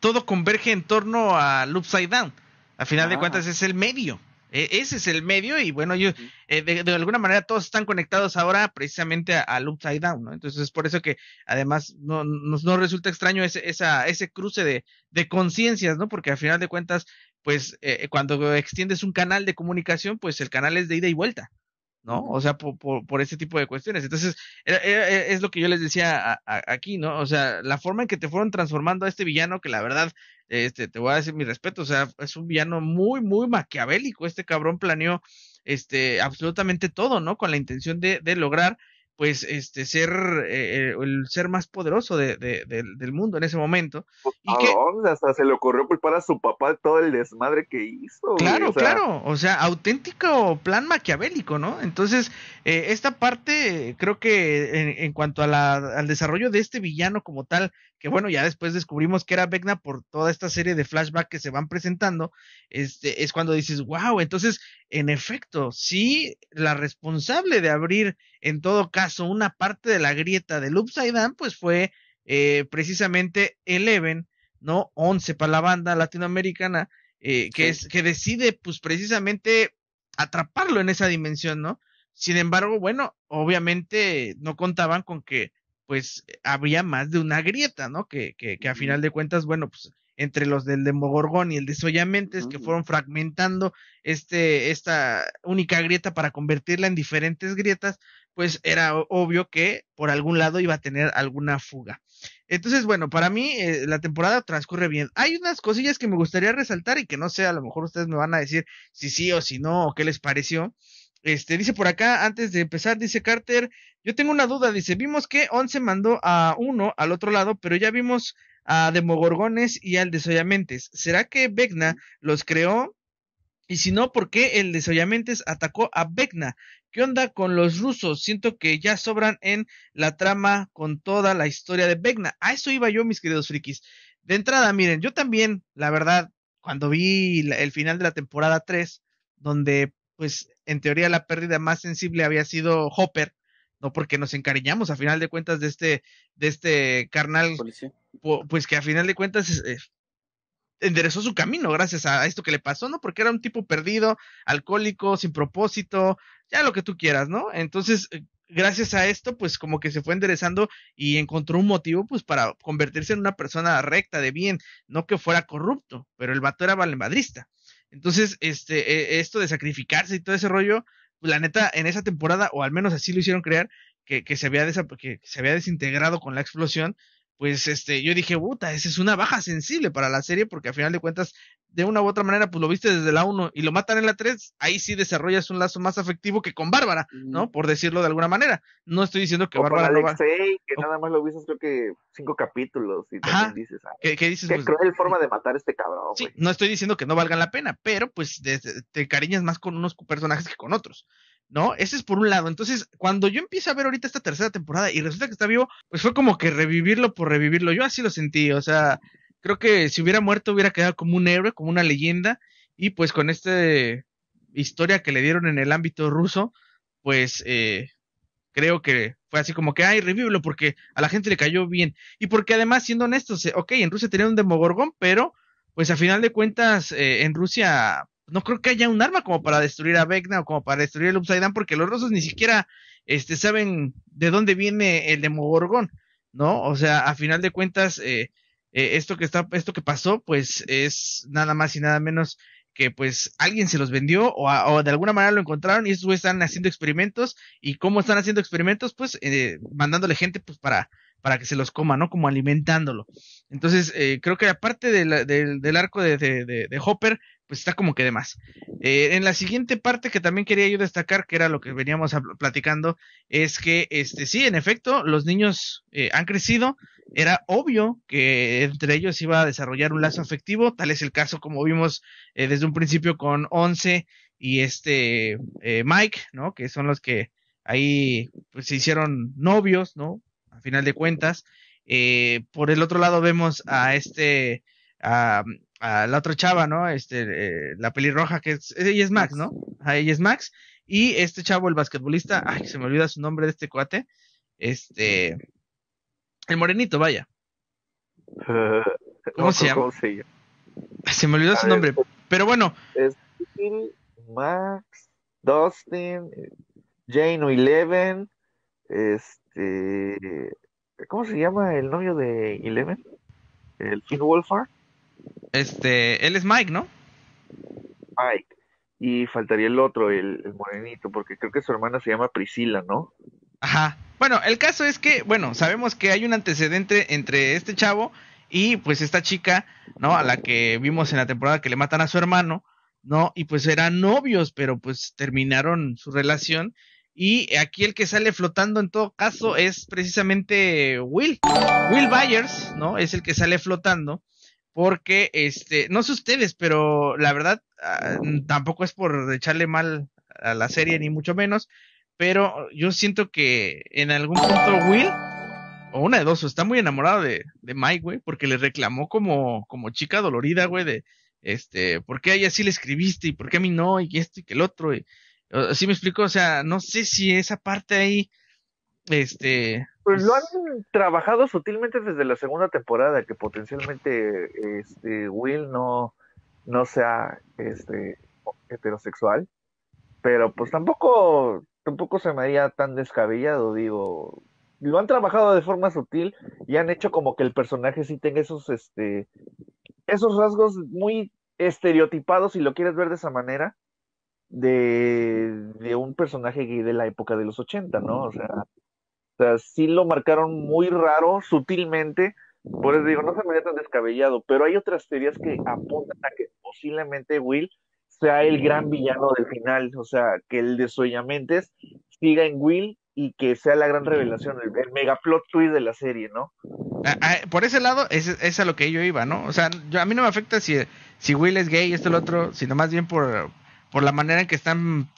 todo converge en torno a Upside Down. A final de ah. cuentas es el medio. E, ese es el medio y bueno, yo, eh, de, alguna manera todos están conectados ahora precisamente al Upside Down, ¿no? Entonces es por eso que además no, nos resulta extraño ese, ese cruce de, de conciencias, ¿no? Porque al final de cuentas, pues eh, cuando extiendes un canal de comunicación, pues el canal es de ida y vuelta. ¿no? O sea, por, por, este tipo de cuestiones. Entonces, e, es lo que yo les decía aquí, ¿no? O sea, la forma en que te fueron transformando a este villano, que la verdad, este, te voy a decir mi respeto, o sea, es un villano muy, muy maquiavélico. Este cabrón planeó, este, absolutamente todo, ¿no? Con la intención de, de lograr pues este ser eh, eh, el ser más poderoso del mundo en ese momento. Hasta se le ocurrió culpar a su papá todo el desmadre que hizo. Claro, claro, o sea, auténtico plan maquiavélico, ¿no? Entonces, eh, esta parte creo que en, cuanto a al desarrollo de este villano como tal, que bueno, ya después descubrimos que era Vecna por toda esta serie de flashbacks que se van presentando, este, es cuando dices, wow, entonces, en efecto, sí, la responsable de abrir, en todo caso, una parte de la grieta de Upside Down, pues fue eh, precisamente Eleven, ¿no? Once para la banda latinoamericana, eh, que, es, que decide, pues precisamente, atraparlo en esa dimensión, ¿no? Sin embargo, bueno, obviamente no contaban con que pues eh, habría más de una grieta, ¿no? Que, que, que a final de cuentas, bueno, pues entre los del de Mogorgón y el de Soyamentes, que fueron fragmentando este, esta única grieta para convertirla en diferentes grietas, pues era obvio que por algún lado iba a tener alguna fuga. Entonces, bueno, para mí eh, la temporada transcurre bien. Hay unas cosillas que me gustaría resaltar y que no sé, a lo mejor ustedes me van a decir si sí o si no, o qué les pareció. Este, dice por acá, antes de empezar, dice Carter, yo tengo una duda, dice, vimos que Once mandó a uno al otro lado, pero ya vimos a Demogorgones y al Desoyamentes ¿Será que Vecna los creó? Y si no, ¿por qué el Desoyamentes atacó a Vecna? ¿Qué onda con los rusos? Siento que ya sobran en la trama con toda la historia de Vecna. A eso iba yo, mis queridos frikis. De entrada, miren, yo también, la verdad, cuando vi el final de la temporada 3, donde pues en teoría la pérdida más sensible había sido Hopper, ¿no? Porque nos encariñamos a final de cuentas de este, de este carnal, pues que a final de cuentas eh, enderezó su camino gracias a, esto que le pasó, ¿no? Porque era un tipo perdido, alcohólico, sin propósito, ya lo que tú quieras, ¿no? Entonces, eh, gracias a esto, pues como que se fue enderezando y encontró un motivo, pues para convertirse en una persona recta, de bien, no que fuera corrupto, pero el vato era valemadrista. Entonces, este, e, esto de sacrificarse y todo ese rollo, pues, la neta, en esa temporada, o al menos así lo hicieron creer, que, que, se, había que se había desintegrado con la explosión, pues este, yo dije, puta, esa es una baja sensible para la serie, porque al final de cuentas, de una u otra manera, pues lo viste desde la uno, y lo matan en la tres, ahí sí desarrollas un lazo más afectivo que con Bárbara, ¿no? Por decirlo de alguna manera. No estoy diciendo que Bárbara. Con no que nada más lo viste, creo que cinco capítulos, y también dices, ah, ¿Qué, dices, qué pues, cruel forma de matar a este cabrón. Sí, no estoy diciendo que no valgan la pena, pero pues te cariñas más con unos personajes que con otros. ¿no? Ese es por un lado. Entonces, cuando yo empiezo a ver ahorita esta tercera temporada y resulta que está vivo, pues fue como que revivirlo por revivirlo. Yo así lo sentí, o sea, creo que si hubiera muerto hubiera quedado como un héroe, como una leyenda, y pues con esta historia que le dieron en el ámbito ruso, pues eh, creo que fue así como que, ay, revivirlo porque a la gente le cayó bien. Y porque además, siendo honestos, eh, ok, en Rusia tenía un demogorgón, pero pues a final de cuentas eh, en Rusia no creo que haya un arma como para destruir a Vecna o como para destruir el Upside porque los rusos ni siquiera este, saben de dónde viene el Demogorgón, ¿no? O sea, a final de cuentas, eh, eh, esto, que está, esto que pasó, pues es nada más y nada menos que pues alguien se los vendió o, de alguna manera lo encontraron y estos están haciendo experimentos y cómo están haciendo experimentos, pues eh, mandándole gente pues para, para que se los coma, ¿no? Como alimentándolo. Entonces, creo que aparte del arco de, de Hopper, pues está como que de más. Eh, en la siguiente parte que también quería yo destacar, que era lo que veníamos platicando, es que este sí, en efecto, los niños eh, han crecido. Era obvio que entre ellos iba a desarrollar un lazo afectivo, tal es el caso como vimos eh, desde un principio con Once y este Mike, ¿no? Que son los que ahí pues, se hicieron novios, ¿no? A final de cuentas. por el otro lado vemos a este a la otra chava, ¿no? Este, eh, la pelirroja, que es, ella es Max, ¿no? es Max. Y este chavo, el basquetbolista, ay, se me olvida su nombre de este cuate, este, el morenito, vaya. ¿Cómo, se llama? se me olvidó ah, su nombre, pero bueno. Es Max, Dustin, Jane Eleven, este, ¿cómo se llama el novio de Eleven? El Finn Wolfhard. Este, él es Mike, ¿no? Mike. Y faltaría el otro, el, el morenito, porque creo que su hermana se llama Priscila, ¿no? Ajá. Bueno, el caso es que, bueno, sabemos que hay un antecedente entre este chavo y pues esta chica, ¿no? A la que vimos en la temporada que le matan a su hermano, ¿no? Y pues eran novios, pero pues terminaron su relación. Y aquí el que sale flotando en todo caso es precisamente Will. Will Byers, ¿no? Es el que sale flotando porque, este, no sé ustedes, pero la verdad, ah, tampoco es por echarle mal a la serie, ni mucho menos, pero yo siento que en algún punto Will, o una de dos, está muy enamorado de, de Mike, güey, porque le reclamó como, como chica dolorida, güey, de, este, ¿por qué a ella sí le escribiste y por qué a mí no? Y esto y que el otro, y, me explico? O sea, no sé si esa parte ahí, este, pues lo han trabajado sutilmente desde la segunda temporada, que potencialmente este, Will no, no sea este, heterosexual, pero pues tampoco, tampoco se me haría tan descabellado, digo, lo han trabajado de forma sutil y han hecho como que el personaje sí tenga esos, este, esos rasgos muy estereotipados, si lo quieres ver de esa manera, de, un personaje gay de la época de los 80, ¿no? O sea, o sea, sí lo marcaron muy raro, sutilmente. Por eso digo, no se me ve tan descabellado. Pero hay otras teorías que apuntan a que posiblemente Will sea el gran villano del final. O sea, que el de Soyamentes siga en Will y que sea la gran revelación, el, megaplot mega plot twist de la serie, ¿no? por ese lado, es, a lo que yo iba, ¿no? O sea, a mí no me afecta si, si Will es gay, esto, el otro, sino más bien por, por la manera en que están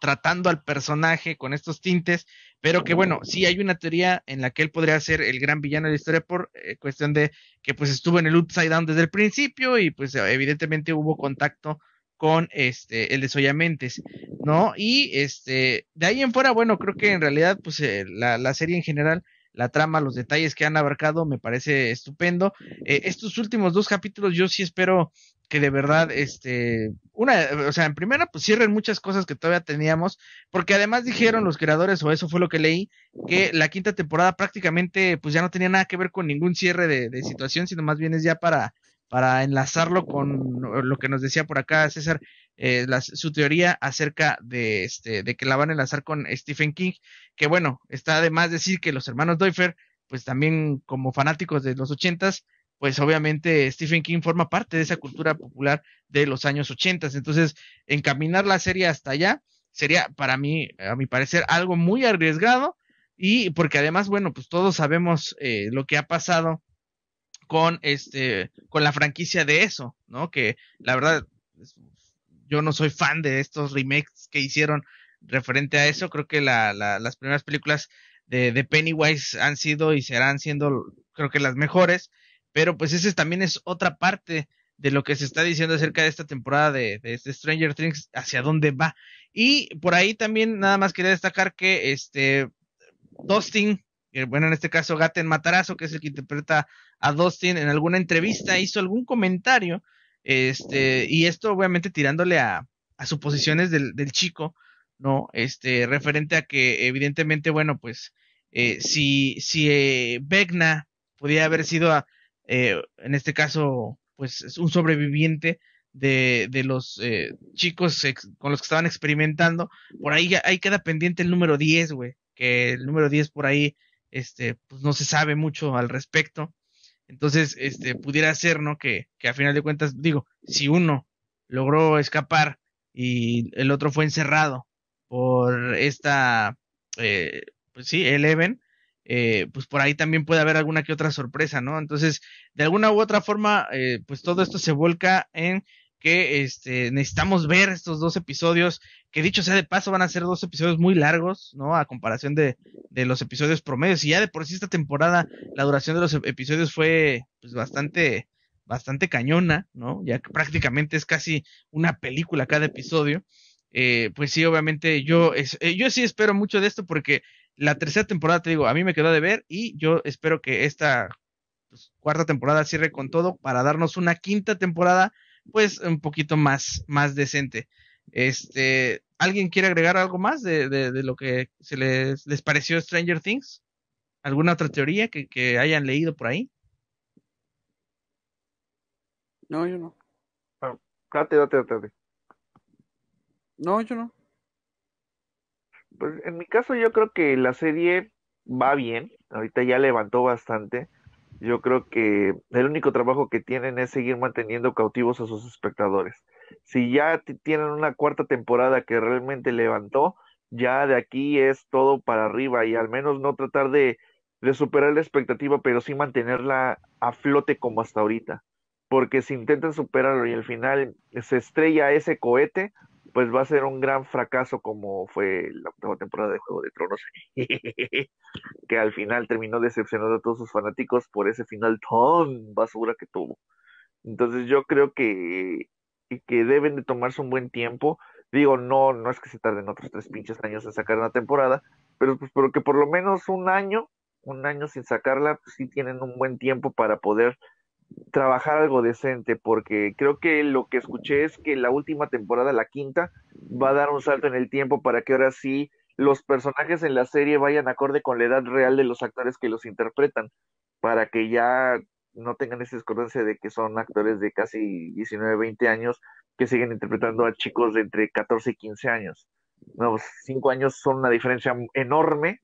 tratando al personaje con estos tintes pero que bueno, sí hay una teoría en la que él podría ser el gran villano de la historia por eh, cuestión de que pues estuvo en el Upside Down desde el principio y pues evidentemente hubo contacto con este el desollamentes, ¿no? Y este de ahí en fuera, bueno, creo que en realidad pues eh, la, la, serie en general la trama, los detalles que han abarcado me parece estupendo. Eh, estos últimos dos capítulos yo sí espero que de verdad, este, una, o sea, en primera, pues cierren muchas cosas que todavía teníamos, porque además dijeron los creadores, o eso fue lo que leí, que la quinta temporada prácticamente, pues ya no tenía nada que ver con ningún cierre de, situación, sino más bien es ya para, para enlazarlo con lo que nos decía por acá César, eh, su teoría acerca de, este, de que la van a enlazar con Stephen King, que bueno, está además decir que los hermanos Doifer, pues también como fanáticos de los ochentas, pues obviamente Stephen King forma parte de esa cultura popular de los años 80. Entonces, encaminar la serie hasta allá sería para mí, a mi parecer, algo muy arriesgado y porque además, bueno, pues todos sabemos eh, lo que ha pasado con este, con la franquicia de eso, ¿no? Que la verdad, yo no soy fan de estos remakes que hicieron referente a eso. Creo que la, las primeras películas de, de Pennywise han sido y serán siendo, creo que las mejores pero pues ese también es otra parte de lo que se está diciendo acerca de esta temporada de, de, Stranger Things, hacia dónde va. Y por ahí también nada más quería destacar que este Dustin, eh, bueno, en este caso Gaten Matarazo, que es el que interpreta a Dustin, en alguna entrevista hizo algún comentario, este, y esto obviamente tirándole a, a suposiciones del, chico, ¿no? Este, referente a que evidentemente, bueno, pues eh, si, si podía eh, haber sido a, eh, en este caso, pues es un sobreviviente de, los eh, chicos con los que estaban experimentando. Por ahí, ahí queda pendiente el número 10, güey, que el número 10 por ahí, este, pues no se sabe mucho al respecto. Entonces, este, pudiera ser, ¿no? Que, que a final de cuentas, digo, si uno logró escapar y el otro fue encerrado por esta, eh, pues sí, Eleven, eh, pues por ahí también puede haber alguna que otra sorpresa, ¿no? Entonces, de alguna u otra forma, eh, pues todo esto se vuelca en que este, necesitamos ver estos dos episodios, que dicho sea de paso, van a ser dos episodios muy largos, ¿no? A comparación de, los episodios promedios. Y ya de por sí esta temporada, la duración de los episodios fue pues, bastante, bastante cañona, ¿no? Ya que prácticamente es casi una película cada episodio. Eh, pues sí, obviamente yo, yo sí espero mucho de esto porque la tercera temporada, te digo, a mí me quedó de ver y yo espero que esta pues, cuarta temporada cierre con todo para darnos una quinta temporada, pues un poquito más, más decente. Este, ¿Alguien quiere agregar algo más de, lo que se les, les, pareció Stranger Things? ¿Alguna otra teoría que, que hayan leído por ahí? No, yo no. Ah, date, date, date. No, yo no. Pues, en mi caso yo creo que la serie va bien, ahorita ya levantó bastante. Yo creo que el único trabajo que tienen es seguir manteniendo cautivos a sus espectadores. Si ya tienen una cuarta temporada que realmente levantó, ya de aquí es todo para arriba y al menos no tratar de, de superar la expectativa, pero sí mantenerla a flote como hasta ahorita. Porque si intentan superarlo y al final se estrella ese cohete, pues va a ser un gran fracaso como fue la temporada de Juego de Tronos, que al final terminó decepcionando a todos sus fanáticos por ese final tan basura que tuvo. Entonces yo creo que, que deben de tomarse un buen tiempo. Digo, no, no es que se tarden otros tres pinches años en sacar una temporada, pero, pues, pero que por lo menos un año, un año sin sacarla, pues sí tienen un buen tiempo para poder trabajar algo decente, porque creo que lo que escuché es que la última temporada, la quinta, va a dar un salto en el tiempo para que ahora sí los personajes en la serie vayan acorde con la edad real de los actores que los interpretan, para que ya no tengan esa discordancia de que son actores de casi 19, 20 años que siguen interpretando a chicos de entre 14 y 15 años. No, cinco años son una diferencia enorme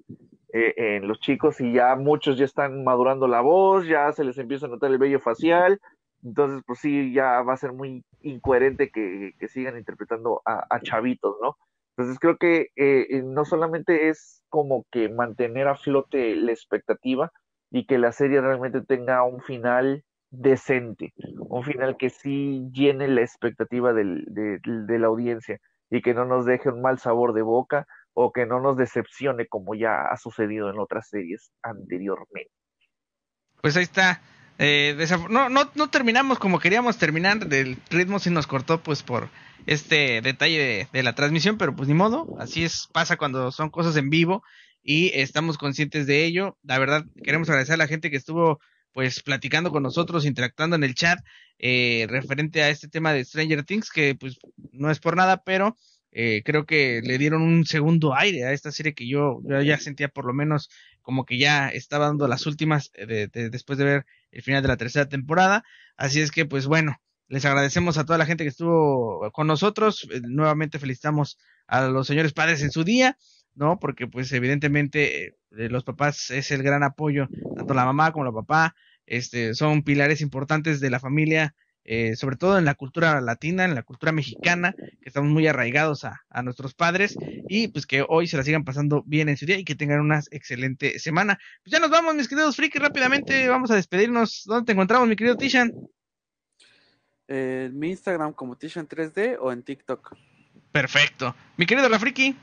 eh, en los chicos y ya muchos ya están madurando la voz, ya se les empieza a notar el vello facial, entonces pues sí, ya va a ser muy incoherente que, sigan interpretando a, a, chavitos, ¿no? Entonces creo que eh, eh, no solamente es como que mantener a flote la expectativa y que la serie realmente tenga un final decente, un final que sí llene la expectativa del, de la audiencia y que no nos deje un mal sabor de boca, o que no nos decepcione como ya ha sucedido en otras series anteriormente. Pues ahí está. Eh, no, no, terminamos como queríamos terminar, del ritmo se nos cortó pues por este detalle de, la transmisión, pero pues ni modo, así es, pasa cuando son cosas en vivo y estamos conscientes de ello. La verdad, queremos agradecer a la gente que estuvo pues platicando con nosotros, interactuando en el chat eh, referente a este tema de Stranger Things, que pues no es por nada, pero eh, creo que le dieron un segundo aire a esta serie que yo, ya sentía por lo menos como que ya estaba dando las últimas eh, después de ver el final de la tercera temporada. Así es que, pues bueno, les agradecemos a toda la gente que estuvo con nosotros. Eh, nuevamente felicitamos a los señores padres en su día. ¿no? Porque pues evidentemente eh, los papás es el gran apoyo, tanto la mamá como la papá, este, son pilares importantes de la familia eh, sobre todo en la cultura latina, en la cultura mexicana, que estamos muy arraigados a, nuestros padres y pues que hoy se la sigan pasando bien en su día y que tengan una excelente semana. Pues ya nos vamos, mis queridos friki, rápidamente vamos a despedirnos. ¿Dónde te encontramos, mi querido Tishan? En mi Instagram como Tishan3D o en TikTok. Perfecto. Mi querido Rafriki.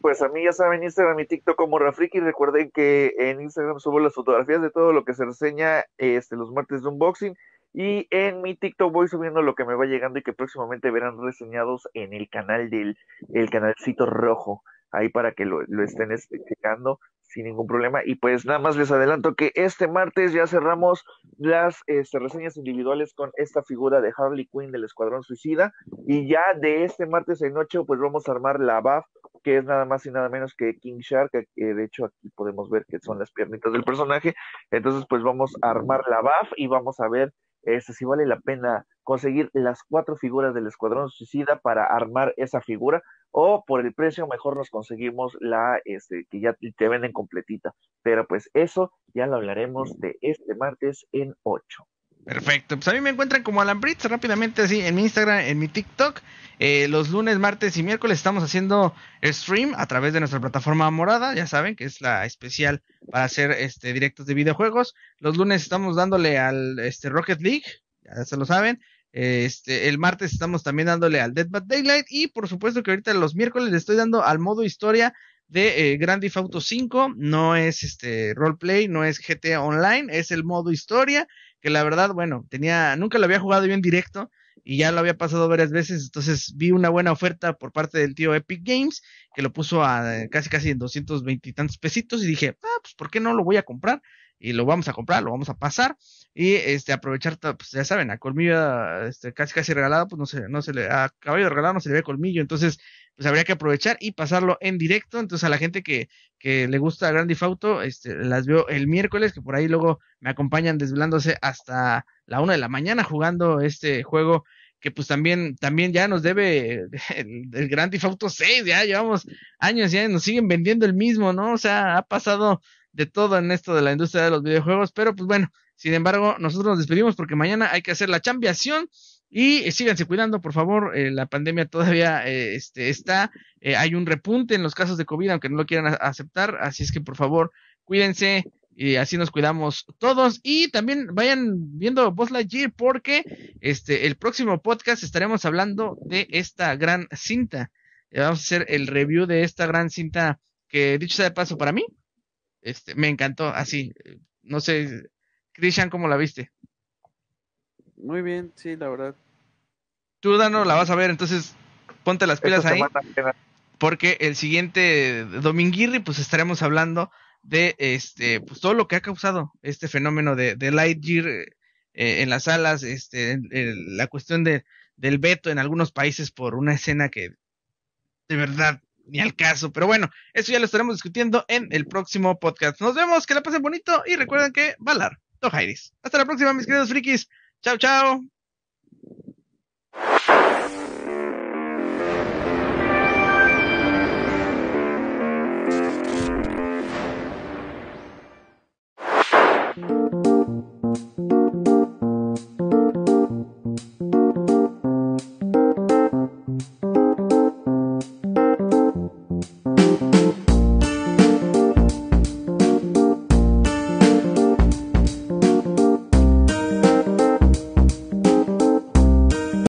Pues a mí ya saben Instagram y TikTok como Rafriki. Recuerden que en Instagram subo las fotografías de todo lo que se reseña este, los martes de unboxing. Y en mi TikTok voy subiendo lo que me va llegando y que próximamente verán reseñados en el canal del el canalcito rojo. Ahí para que lo, estén explicando este, sin ningún problema. Y pues nada más les adelanto que este martes ya cerramos las este, reseñas individuales con esta figura de Harley Quinn del Escuadrón Suicida. Y ya de este martes en noche, pues vamos a armar la BAF, que es nada más y nada menos que King Shark, eh, de hecho aquí podemos ver que son las piernitas del personaje. Entonces, pues vamos a armar la BAF y vamos a ver si este, vale la pena conseguir las cuatro figuras del Escuadrón Suicida para armar esa figura, o por el precio mejor nos conseguimos la este, que ya te venden completita. Pero pues eso ya lo hablaremos de este martes en 8. Perfecto, pues a mí me encuentran como Brits rápidamente así en mi Instagram, en mi TikTok. Eh, los lunes, martes y miércoles estamos haciendo stream a través de nuestra plataforma morada, ya saben que es la especial para hacer este directos de videojuegos. Los lunes estamos dándole al este Rocket League, ya se lo saben. Este, el martes estamos también dándole al Dead by Daylight y por supuesto que ahorita los miércoles le estoy dando al modo historia de eh, Grand Theft Auto 5, no es este roleplay, no es GTA Online, es el modo historia, que la verdad, bueno, tenía nunca lo había jugado yo en directo, y ya lo había pasado varias veces, entonces vi una buena oferta por parte del tío Epic Games, que lo puso a casi casi en 220 y tantos pesitos, y dije, ah, pues ¿por qué no lo voy a comprar? Y lo vamos a comprar, lo vamos a pasar, y este, aprovechar, pues ya saben, a colmillo, este, casi casi regalado, pues no se, no se le, a caballo regalado no se le ve colmillo, entonces pues habría que aprovechar y pasarlo en directo. Entonces, a la gente que, que le gusta Grand Theft Auto, este, las veo el miércoles, que por ahí luego me acompañan desvelándose hasta la una de la mañana jugando este juego que pues también, también ya nos debe el, Grand Theft Auto 6, ya llevamos años ya nos siguen vendiendo el mismo, ¿no? O sea, ha pasado de todo en esto de la industria de los videojuegos, pero pues bueno, sin embargo, nosotros nos despedimos porque mañana hay que hacer la chambiación, y eh, síganse cuidando, por favor. Eh, la pandemia todavía eh, este, está. hay un repunte en los casos de COVID, aunque no lo quieran aceptar. Así es que, por favor, cuídense. Y así nos cuidamos todos. Y también vayan viendo Buzz Lightyear porque este, el próximo podcast estaremos hablando de esta gran cinta. Vamos a hacer el review de esta gran cinta que, dicho sea de paso, para mí, este, me encantó así. No sé, Christian, ¿cómo la viste? Muy bien, sí, la verdad. Tú, Dano, la vas a ver, entonces ponte las pilas ahí. Porque el siguiente Dominguirri, pues estaremos hablando de este, pues todo lo que ha causado este fenómeno de, de Lightyear eh, en las salas, este, la cuestión de, del veto en algunos países por una escena que de verdad ni al caso. Pero bueno, eso ya lo estaremos discutiendo en el próximo podcast. Nos vemos, que la pasen bonito y recuerden que Valar, Tojairis. Hasta la próxima, mis queridos frikis. Chao, chao.